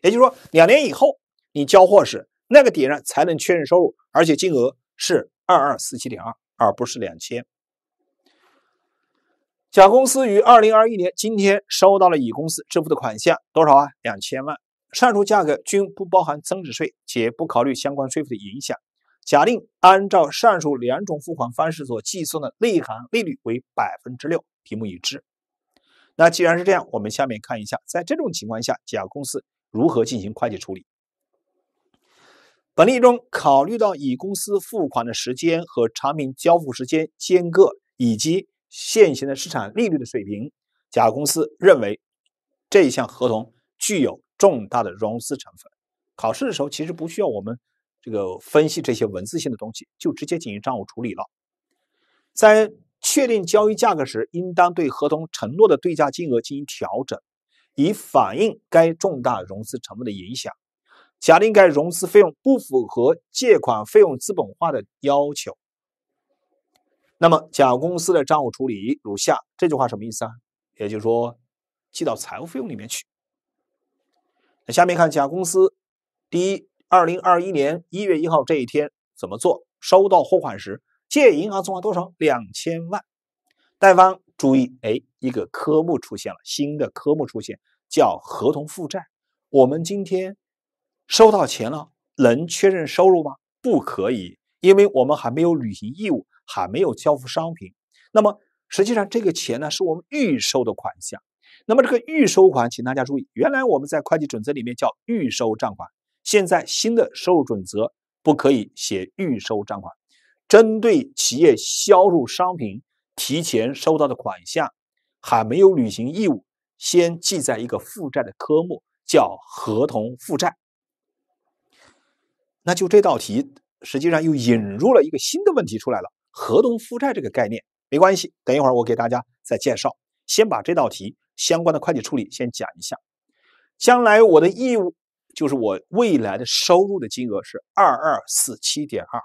也就是说两年以后你交货时，那个点上才能确认收入，而且金额是二二四七点二，而不是两千。甲公司于二零二一年今天收到了乙公司支付的款项多少啊？两千万。上述价格均不包含增值税，且不考虑相关税费的影响。假定按照上述两种付款方式所计算的内含利率为百分之六，题目已知。那既然是这样，我们下面看一下，在这种情况下，甲公司如何进行会计处理。本例中，考虑到乙公司付款的时间和产品交付时间间隔，以及现行的市场利率的水平，甲公司认为这一项合同具有重大的融资成分。考试的时候其实不需要我们。这个分析这些文字性的东西，就直接进行账务处理了。在确定交易价格时，应当对合同承诺的对价金额进行调整，以反映该重大融资成本的影响。假定该融资费用不符合借款费用资本化的要求，那么甲公司的账务处理如下。这句话什么意思啊？也就是说记到财务费用里面去。那下面看甲公司，第一。二零二一年一月一号这一天怎么做？收到货款时借银行存款多少？两千万。贷方注意，哎，一个科目出现了，新的科目出现叫合同负债。我们今天收到钱了，能确认收入吗？不可以，因为我们还没有履行义务，还没有交付商品。那么实际上这个钱呢，是我们预收的款项。那么这个预收款，请大家注意，原来我们在会计准则里面叫预收账款。现在新的收入准则不可以写预收账款，针对企业销售商品提前收到的款项，还没有履行义务，先记在一个负债的科目，叫合同负债。那就这道题，实际上又引入了一个新的问题出来了，合同负债这个概念，没关系，等一会儿我给大家再介绍。先把这道题相关的会计处理先讲一下，将来我的义务。就是我未来的收入的金额是二二四七点二，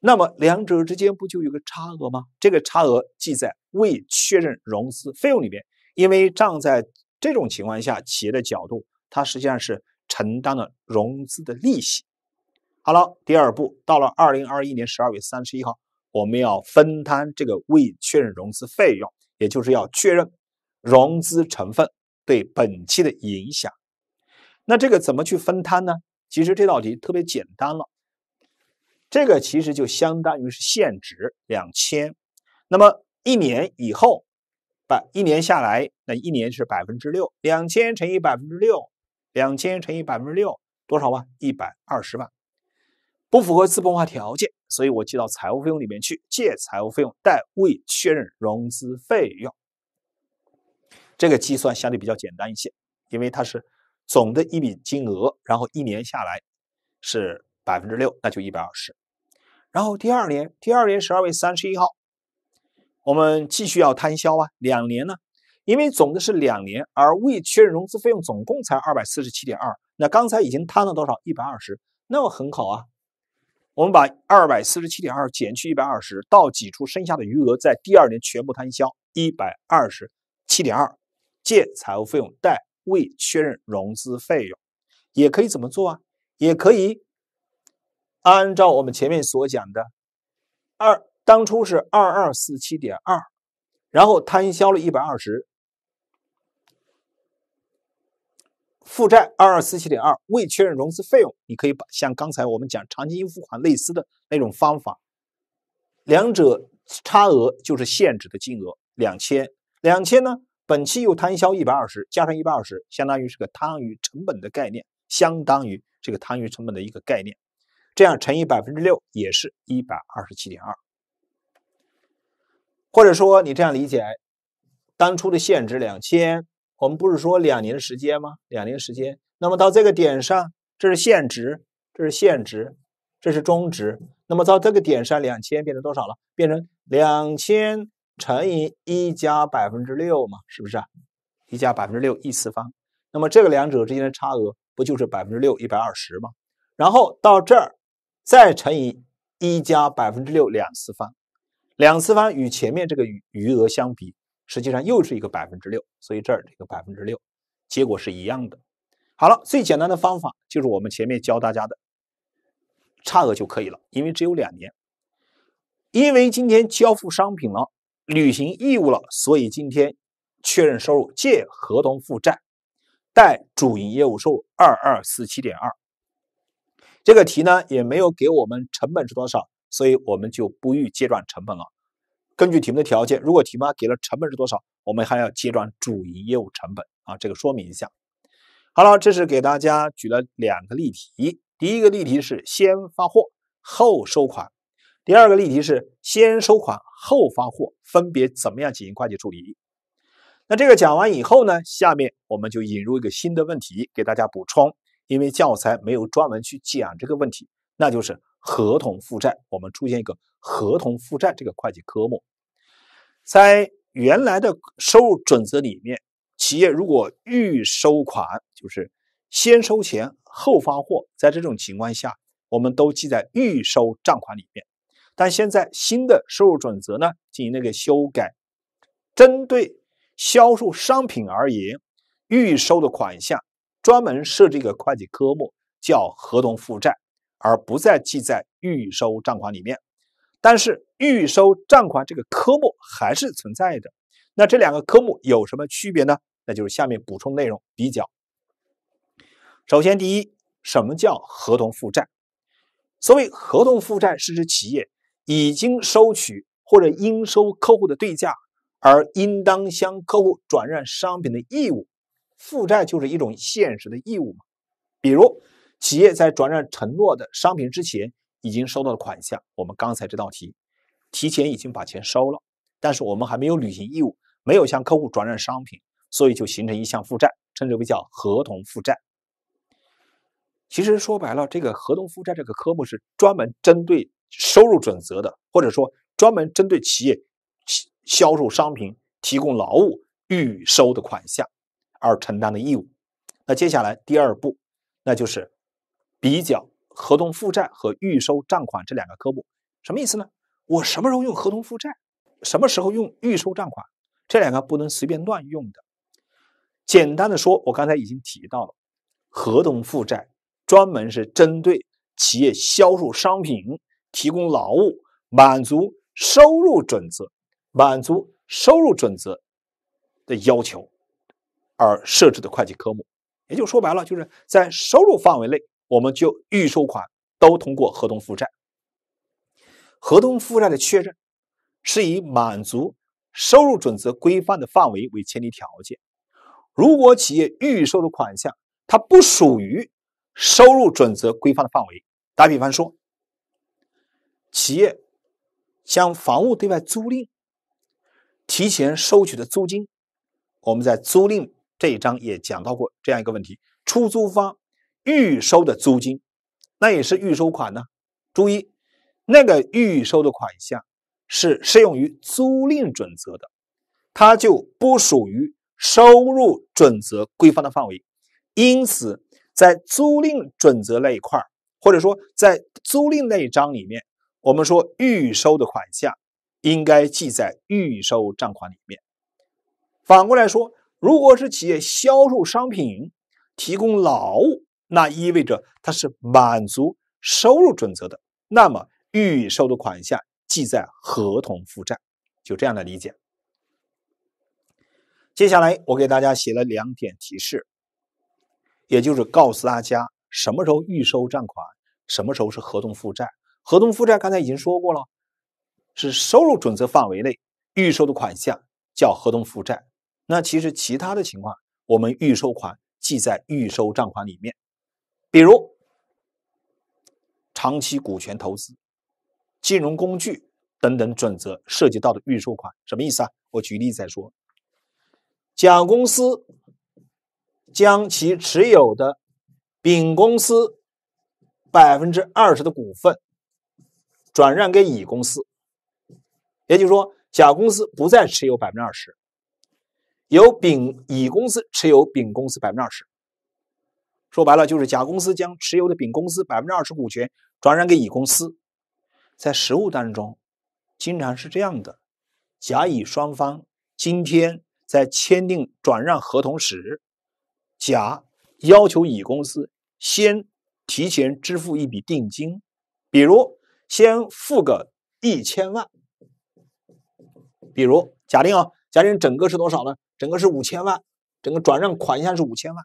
那么两者之间不就有个差额吗？这个差额记在未确认融资费用里面，因为账在这种情况下企业的角度，它实际上是承担了融资的利息。好了，第二步，到了二零二一年十二月三十一号，我们要分摊这个未确认融资费用，也就是要确认融资成分对本期的影响。那这个怎么去分摊呢？其实这道题特别简单了，这个其实就相当于是现值两千，那么一年以后，百一年下来，那一年是百分之六，两千乘以百分之六，两千乘以百分之六多少万？一百二十万，不符合资本化条件，所以我记到财务费用里面去，借财务费用，代未确认融资费用。这个计算相对比较简单一些，因为它是。总的一笔金额，然后一年下来是百分之六，那就一百二十。然后第二年，第二年十二月三十一号，我们继续要摊销啊。两年呢，因为总的是两年，而未确认融资费用总共才二百四十七点二。那刚才已经摊了多少？一百二十。那么很好啊，我们把二百四十七点二减去一百二十，到挤出剩下的余额，在第二年全部摊销一百二十七点二，借财务费用，贷。未确认融资费用也可以怎么做啊？也可以按照我们前面所讲的，二当初是二二四七点二，然后摊销了一百二十，负债二二四七点二，未确认融资费用，你可以把像刚才我们讲长期应付款类似的那种方法，两者差额就是现值的金额两千，两千呢？本期又摊销一百二十，加上一百二十，相当于是个摊余成本的概念，相当于这个摊余成本的一个概念，这样乘以百分之六，也是一百二十七点二，或者说你这样理解，当初的现值两千，我们不是说两年的时间吗？两年时间，那么到这个点上，这是现值，这是现值，这是终值，那么到这个点上两千变成多少了？变成两千。乘以一加百分之六嘛，是不是？一加百分之六一次方，那么这个两者之间的差额不就是百分之六一百二十吗？然后到这儿再乘以一加百分之六两次方，两次方与前面这个余余额相比，实际上又是一个百分之六，所以这儿个百分之六，结果是一样的。好了，最简单的方法就是我们前面教大家的差额就可以了，因为只有两年，因为今天交付商品了。履行义务了，所以今天确认收入，借合同负债，贷主营业务收入二二四七点二。这个题呢也没有给我们成本是多少，所以我们就不予结转成本了。根据题目的条件，如果题目给了成本是多少，我们还要结转主营业务成本啊。这个说明一下。好了，这是给大家举了两个例题，第一个例题是先发货后收款。第二个例题是先收款后发货，分别怎么样进行会计处理？那这个讲完以后呢，下面我们就引入一个新的问题给大家补充，因为教材没有专门去讲这个问题，那就是合同负债。我们出现一个合同负债这个会计科目，在原来的收入准则里面，企业如果预收款就是先收钱后发货，在这种情况下，我们都记在预收账款里面。但现在新的收入准则呢进行了个修改，针对销售商品而言，预收的款项专门设置一个会计科目叫合同负债，而不再记在预收账款里面。但是预收账款这个科目还是存在的。那这两个科目有什么区别呢？那就是下面补充内容比较。首先，第一，什么叫合同负债？所谓合同负债是指企业。已经收取或者应收客户的对价，而应当向客户转让商品的义务，负债就是一种现实的义务嘛。比如企业在转让承诺的商品之前已经收到了款项，我们刚才这道题提前已经把钱收了，但是我们还没有履行义务，没有向客户转让商品，所以就形成一项负债，称之为叫合同负债。其实说白了，这个合同负债这个科目是专门针对。收入准则的，或者说专门针对企业销售商品、提供劳务预收的款项而承担的义务。那接下来第二步，那就是比较合同负债和预收账款这两个科目，什么意思呢？我什么时候用合同负债，什么时候用预收账款，这两个不能随便乱用的。简单的说，我刚才已经提到了，合同负债专门是针对企业销售商品。提供劳务满足收入准则满足收入准则的要求而设置的会计科目，也就说白了，就是在收入范围内，我们就预收款都通过合同负债。合同负债的确认是以满足收入准则规范的范围为前提条件。如果企业预收的款项它不属于收入准则规范的范围，打比方说。企业将房屋对外租赁，提前收取的租金，我们在租赁这一章也讲到过这样一个问题：出租方预收的租金，那也是预收款呢。注意，那个预收的款项是适用于租赁准则的，它就不属于收入准则规范的范围。因此，在租赁准则那一块或者说在租赁那一章里面。我们说预收的款项应该记在预收账款里面。反过来说，如果是企业销售商品、提供劳务，那意味着它是满足收入准则的，那么预收的款项记在合同负债。就这样的理解。接下来我给大家写了两点提示，也就是告诉大家什么时候预收账款，什么时候是合同负债。合同负债刚才已经说过了，是收入准则范围内预收的款项叫合同负债。那其实其他的情况，我们预收款记在预收账款里面。比如长期股权投资、金融工具等等准则涉及到的预收款，什么意思啊？我举例再说。甲公司将其持有的丙公司百分之二十的股份。转让给乙公司，也就是说，甲公司不再持有百分之二十，由丙、乙公司持有丙公司百分之二十。说白了，就是甲公司将持有的丙公司百分之二十股权转让给乙公司。在实务当中，经常是这样的：甲乙双方今天在签订转让合同时，甲要求乙公司先提前支付一笔定金，比如。先付个一千万，比如假定啊，假定整个是多少呢？整个是五千万，整个转让款项是五千万。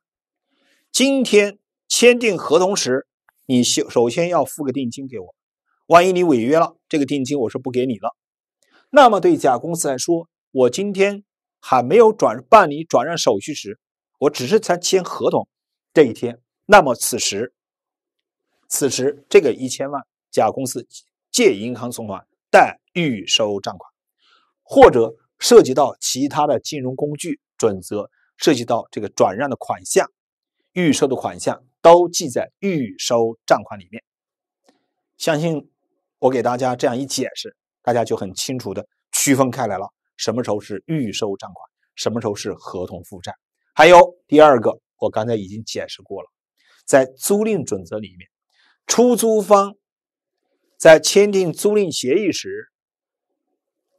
今天签订合同时，你首先要付个定金给我，万一你违约了，这个定金我是不给你了。那么对甲公司来说，我今天还没有转办理转让手续时，我只是才签合同这一天，那么此时，此时这个一千万。甲公司借银行存款贷预收账款，或者涉及到其他的金融工具准则，涉及到这个转让的款项、预收的款项都记在预收账款里面。相信我给大家这样一解释，大家就很清楚的区分开来了，什么时候是预收账款，什么时候是合同负债。还有第二个，我刚才已经解释过了，在租赁准则里面，出租方。在签订租赁协议时，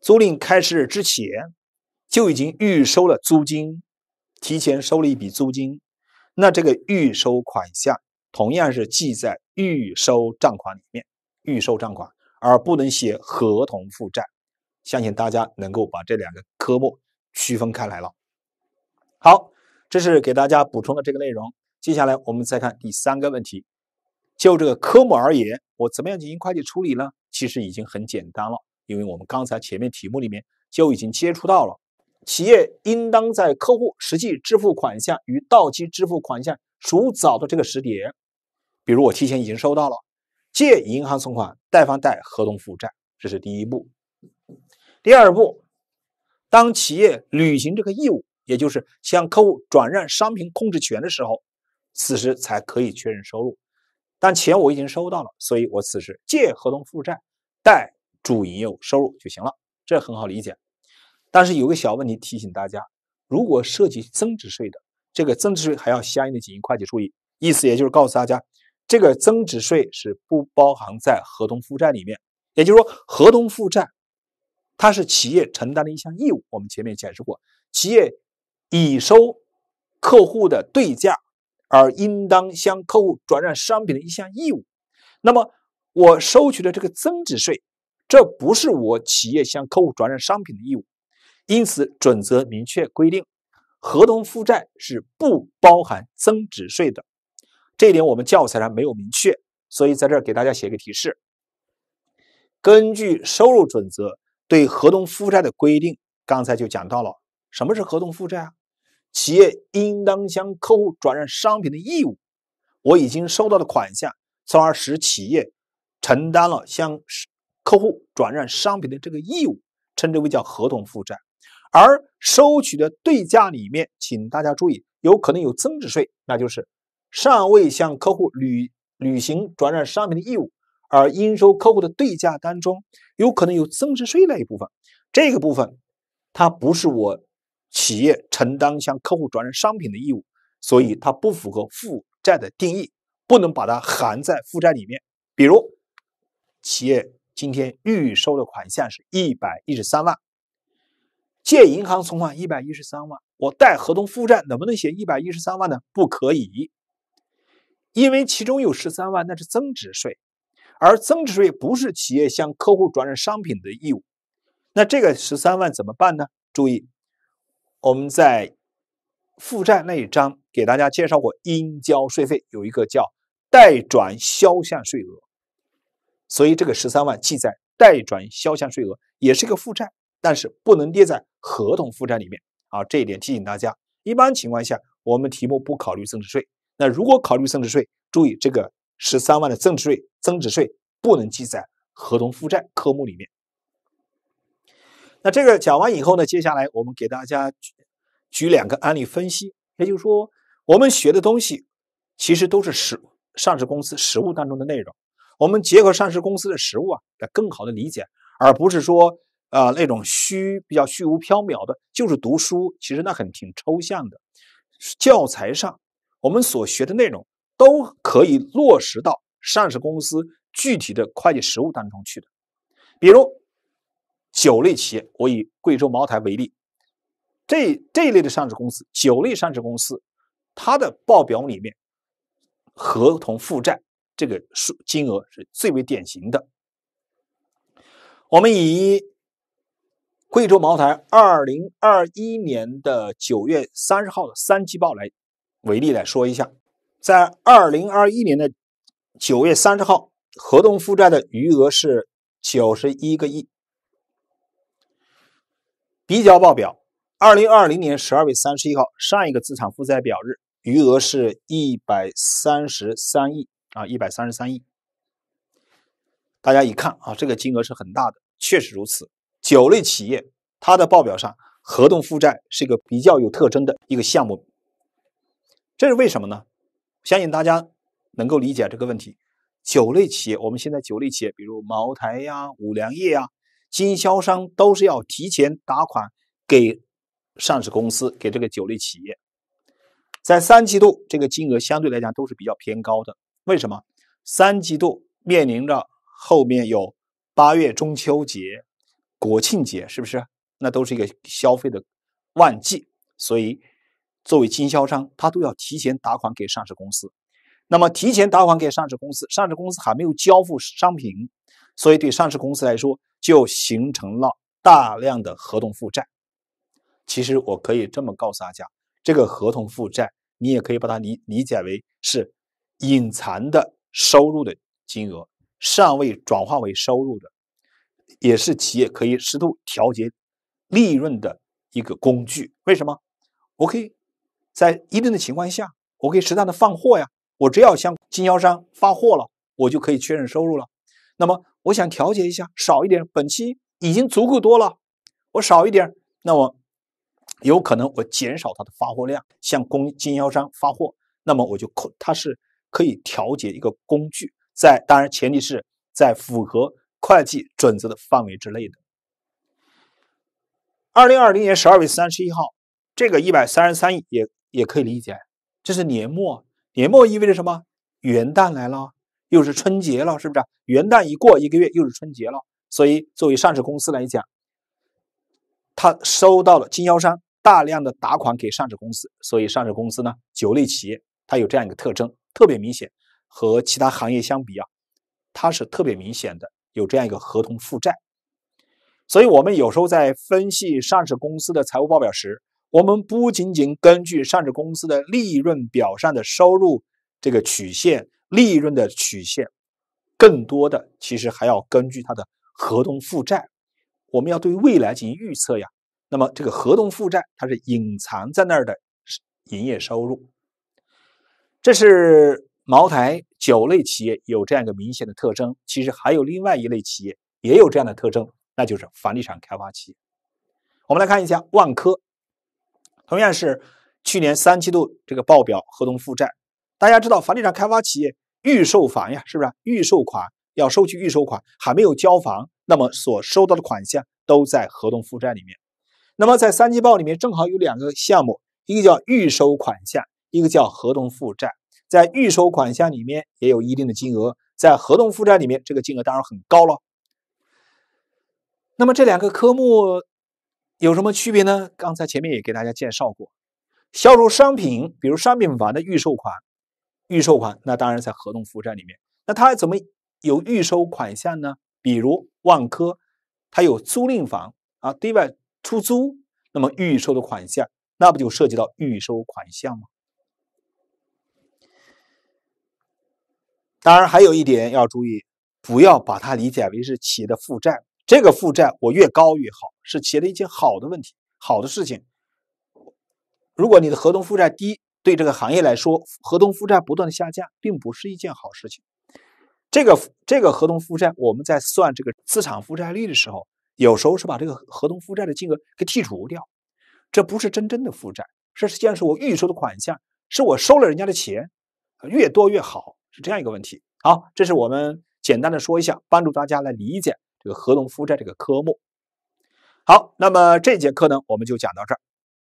租赁开始之前就已经预收了租金，提前收了一笔租金，那这个预收款项同样是记在预收账款里面，预收账款而不能写合同负债。相信大家能够把这两个科目区分开来了。好，这是给大家补充的这个内容。接下来我们再看第三个问题。就这个科目而言，我怎么样进行会计处理呢？其实已经很简单了，因为我们刚才前面题目里面就已经接触到了，企业应当在客户实际支付款项与到期支付款项孰早的这个时点，比如我提前已经收到了，借银行存款，贷方贷合同负债，这是第一步。第二步，当企业履行这个义务，也就是向客户转让商品控制权的时候，此时才可以确认收入。但钱我已经收到了，所以我此时借合同负债，贷主营业务收入就行了，这很好理解。但是有个小问题提醒大家：如果涉及增值税的，这个增值税还要相应的进行会计处理。意思也就是告诉大家，这个增值税是不包含在合同负债里面。也就是说，合同负债它是企业承担的一项义务。我们前面解释过，企业已收客户的对价。而应当向客户转让商品的一项义务，那么我收取的这个增值税，这不是我企业向客户转让商品的义务，因此准则明确规定，合同负债是不包含增值税的，这一点我们教材上没有明确，所以在这儿给大家写一个提示。根据收入准则对合同负债的规定，刚才就讲到了什么是合同负债啊？企业应当向客户转让商品的义务，我已经收到的款项，从而使企业承担了向客户转让商品的这个义务，称之为叫合同负债。而收取的对价里面，请大家注意，有可能有增值税，那就是尚未向客户履履行转让商品的义务，而应收客户的对价当中，有可能有增值税那一部分，这个部分它不是我。企业承担向客户转让商品的义务，所以它不符合负债的定义，不能把它含在负债里面。比如，企业今天预收的款项是一百一十三万，借银行存款一百一十三万，我贷合同负债能不能写一百一十三万呢？不可以，因为其中有十三万那是增值税，而增值税不是企业向客户转让商品的义务。那这个十三万怎么办呢？注意。我们在负债那一章给大家介绍过，应交税费有一个叫代转销项税额，所以这个十三万记在代转销项税额，也是一个负债，但是不能列在合同负债里面啊。这一点提醒大家，一般情况下我们题目不考虑增值税，那如果考虑增值税，注意这个十三万的增值税，增值税不能记在合同负债科目里面。那这个讲完以后呢，接下来我们给大家举举两个案例分析。也就是说，我们学的东西其实都是实上市公司实务当中的内容。我们结合上市公司的实务啊，来更好的理解，而不是说啊那种虚比较虚无缥缈的，就是读书，其实那很挺抽象的。教材上我们所学的内容都可以落实到上市公司具体的会计实务当中去的。比如，酒类企业，我以贵州茅台为例，这这一类的上市公司，酒类上市公司，它的报表里面，合同负债这个数金额是最为典型的。我们以贵州茅台二零二一年的九月三十号的三季报来为例来说一下，在二零二一年的九月三十号，合同负债的余额是九十一个亿。比较报表，二零二零年十二月三十一号，上一个资产负债表日余额是一百三十三亿啊，一百三十三亿。大家一看啊，这个金额是很大的，确实如此。酒类企业它的报表上合同负债是一个比较有特征的一个项目，这是为什么呢？相信大家能够理解这个问题。酒类企业，我们现在酒类企业，比如茅台呀、五粮液呀。经销商都是要提前打款给上市公司，给这个酒类企业，在三季度这个金额相对来讲都是比较偏高的。为什么？三季度面临着后面有八月中秋节、国庆节，是不是？那都是一个消费的旺季，所以作为经销商，他都要提前打款给上市公司。那么提前打款给上市公司，上市公司还没有交付商品，所以对上市公司来说。就形成了大量的合同负债。其实我可以这么告诉大家，这个合同负债，你也可以把它理理解为是隐藏的收入的金额，尚未转化为收入的，也是企业可以适度调节利润的一个工具。为什么？我可以，在一定的情况下，我可以适当的放货呀。我只要向经销商发货了，我就可以确认收入了。那么，我想调节一下，少一点，本期已经足够多了，我少一点，那么有可能我减少它的发货量，向供经销商发货，那么我就控，它是可以调节一个工具，在当然前提是在符合会计准则的范围之内的。二零二零年十二月三十一号，这个一百三十三亿也也可以理解，这是年末，年末意味着什么？元旦来了。又是春节了，是不是？元旦一过一个月，又是春节了。所以，作为上市公司来讲，他收到了经销商大量的打款给上市公司，所以上市公司呢，酒类企业它有这样一个特征，特别明显，和其他行业相比啊，它是特别明显的有这样一个合同负债。所以，我们有时候在分析上市公司的财务报表时，我们不仅仅根据上市公司的利润表上的收入这个曲线。利润的曲线，更多的其实还要根据它的合同负债，我们要对未来进行预测呀。那么这个合同负债它是隐藏在那儿的营业收入，这是茅台酒类企业有这样一个明显的特征。其实还有另外一类企业也有这样的特征，那就是房地产开发企业。我们来看一下万科，同样是去年三季度这个报表合同负债。大家知道，房地产开发企业预售房呀，是不是？预售款要收取，预售款还没有交房，那么所收到的款项都在合同负债里面。那么在三季报里面，正好有两个项目，一个叫预收款项，一个叫合同负债。在预收款项里面也有一定的金额，在合同负债里面，这个金额当然很高了。那么这两个科目有什么区别呢？刚才前面也给大家介绍过，销售商品，比如商品房的预售款。预收款，那当然在合同负债里面。那它怎么有预收款项呢？比如万科，它有租赁房啊，对外出租，那么预收的款项，那不就涉及到预收款项吗？当然，还有一点要注意，不要把它理解为是企业的负债。这个负债我越高越好，是企业的一件好的问题，好的事情。如果你的合同负债低，对这个行业来说，合同负债不断的下降，并不是一件好事情。这个这个合同负债，我们在算这个资产负债率的时候，有时候是把这个合同负债的金额给剔除掉，这不是真正的负债，是实际上是我预收的款项，是我收了人家的钱，越多越好，是这样一个问题。好，这是我们简单的说一下，帮助大家来理解这个合同负债这个科目。好，那么这节课呢，我们就讲到这儿。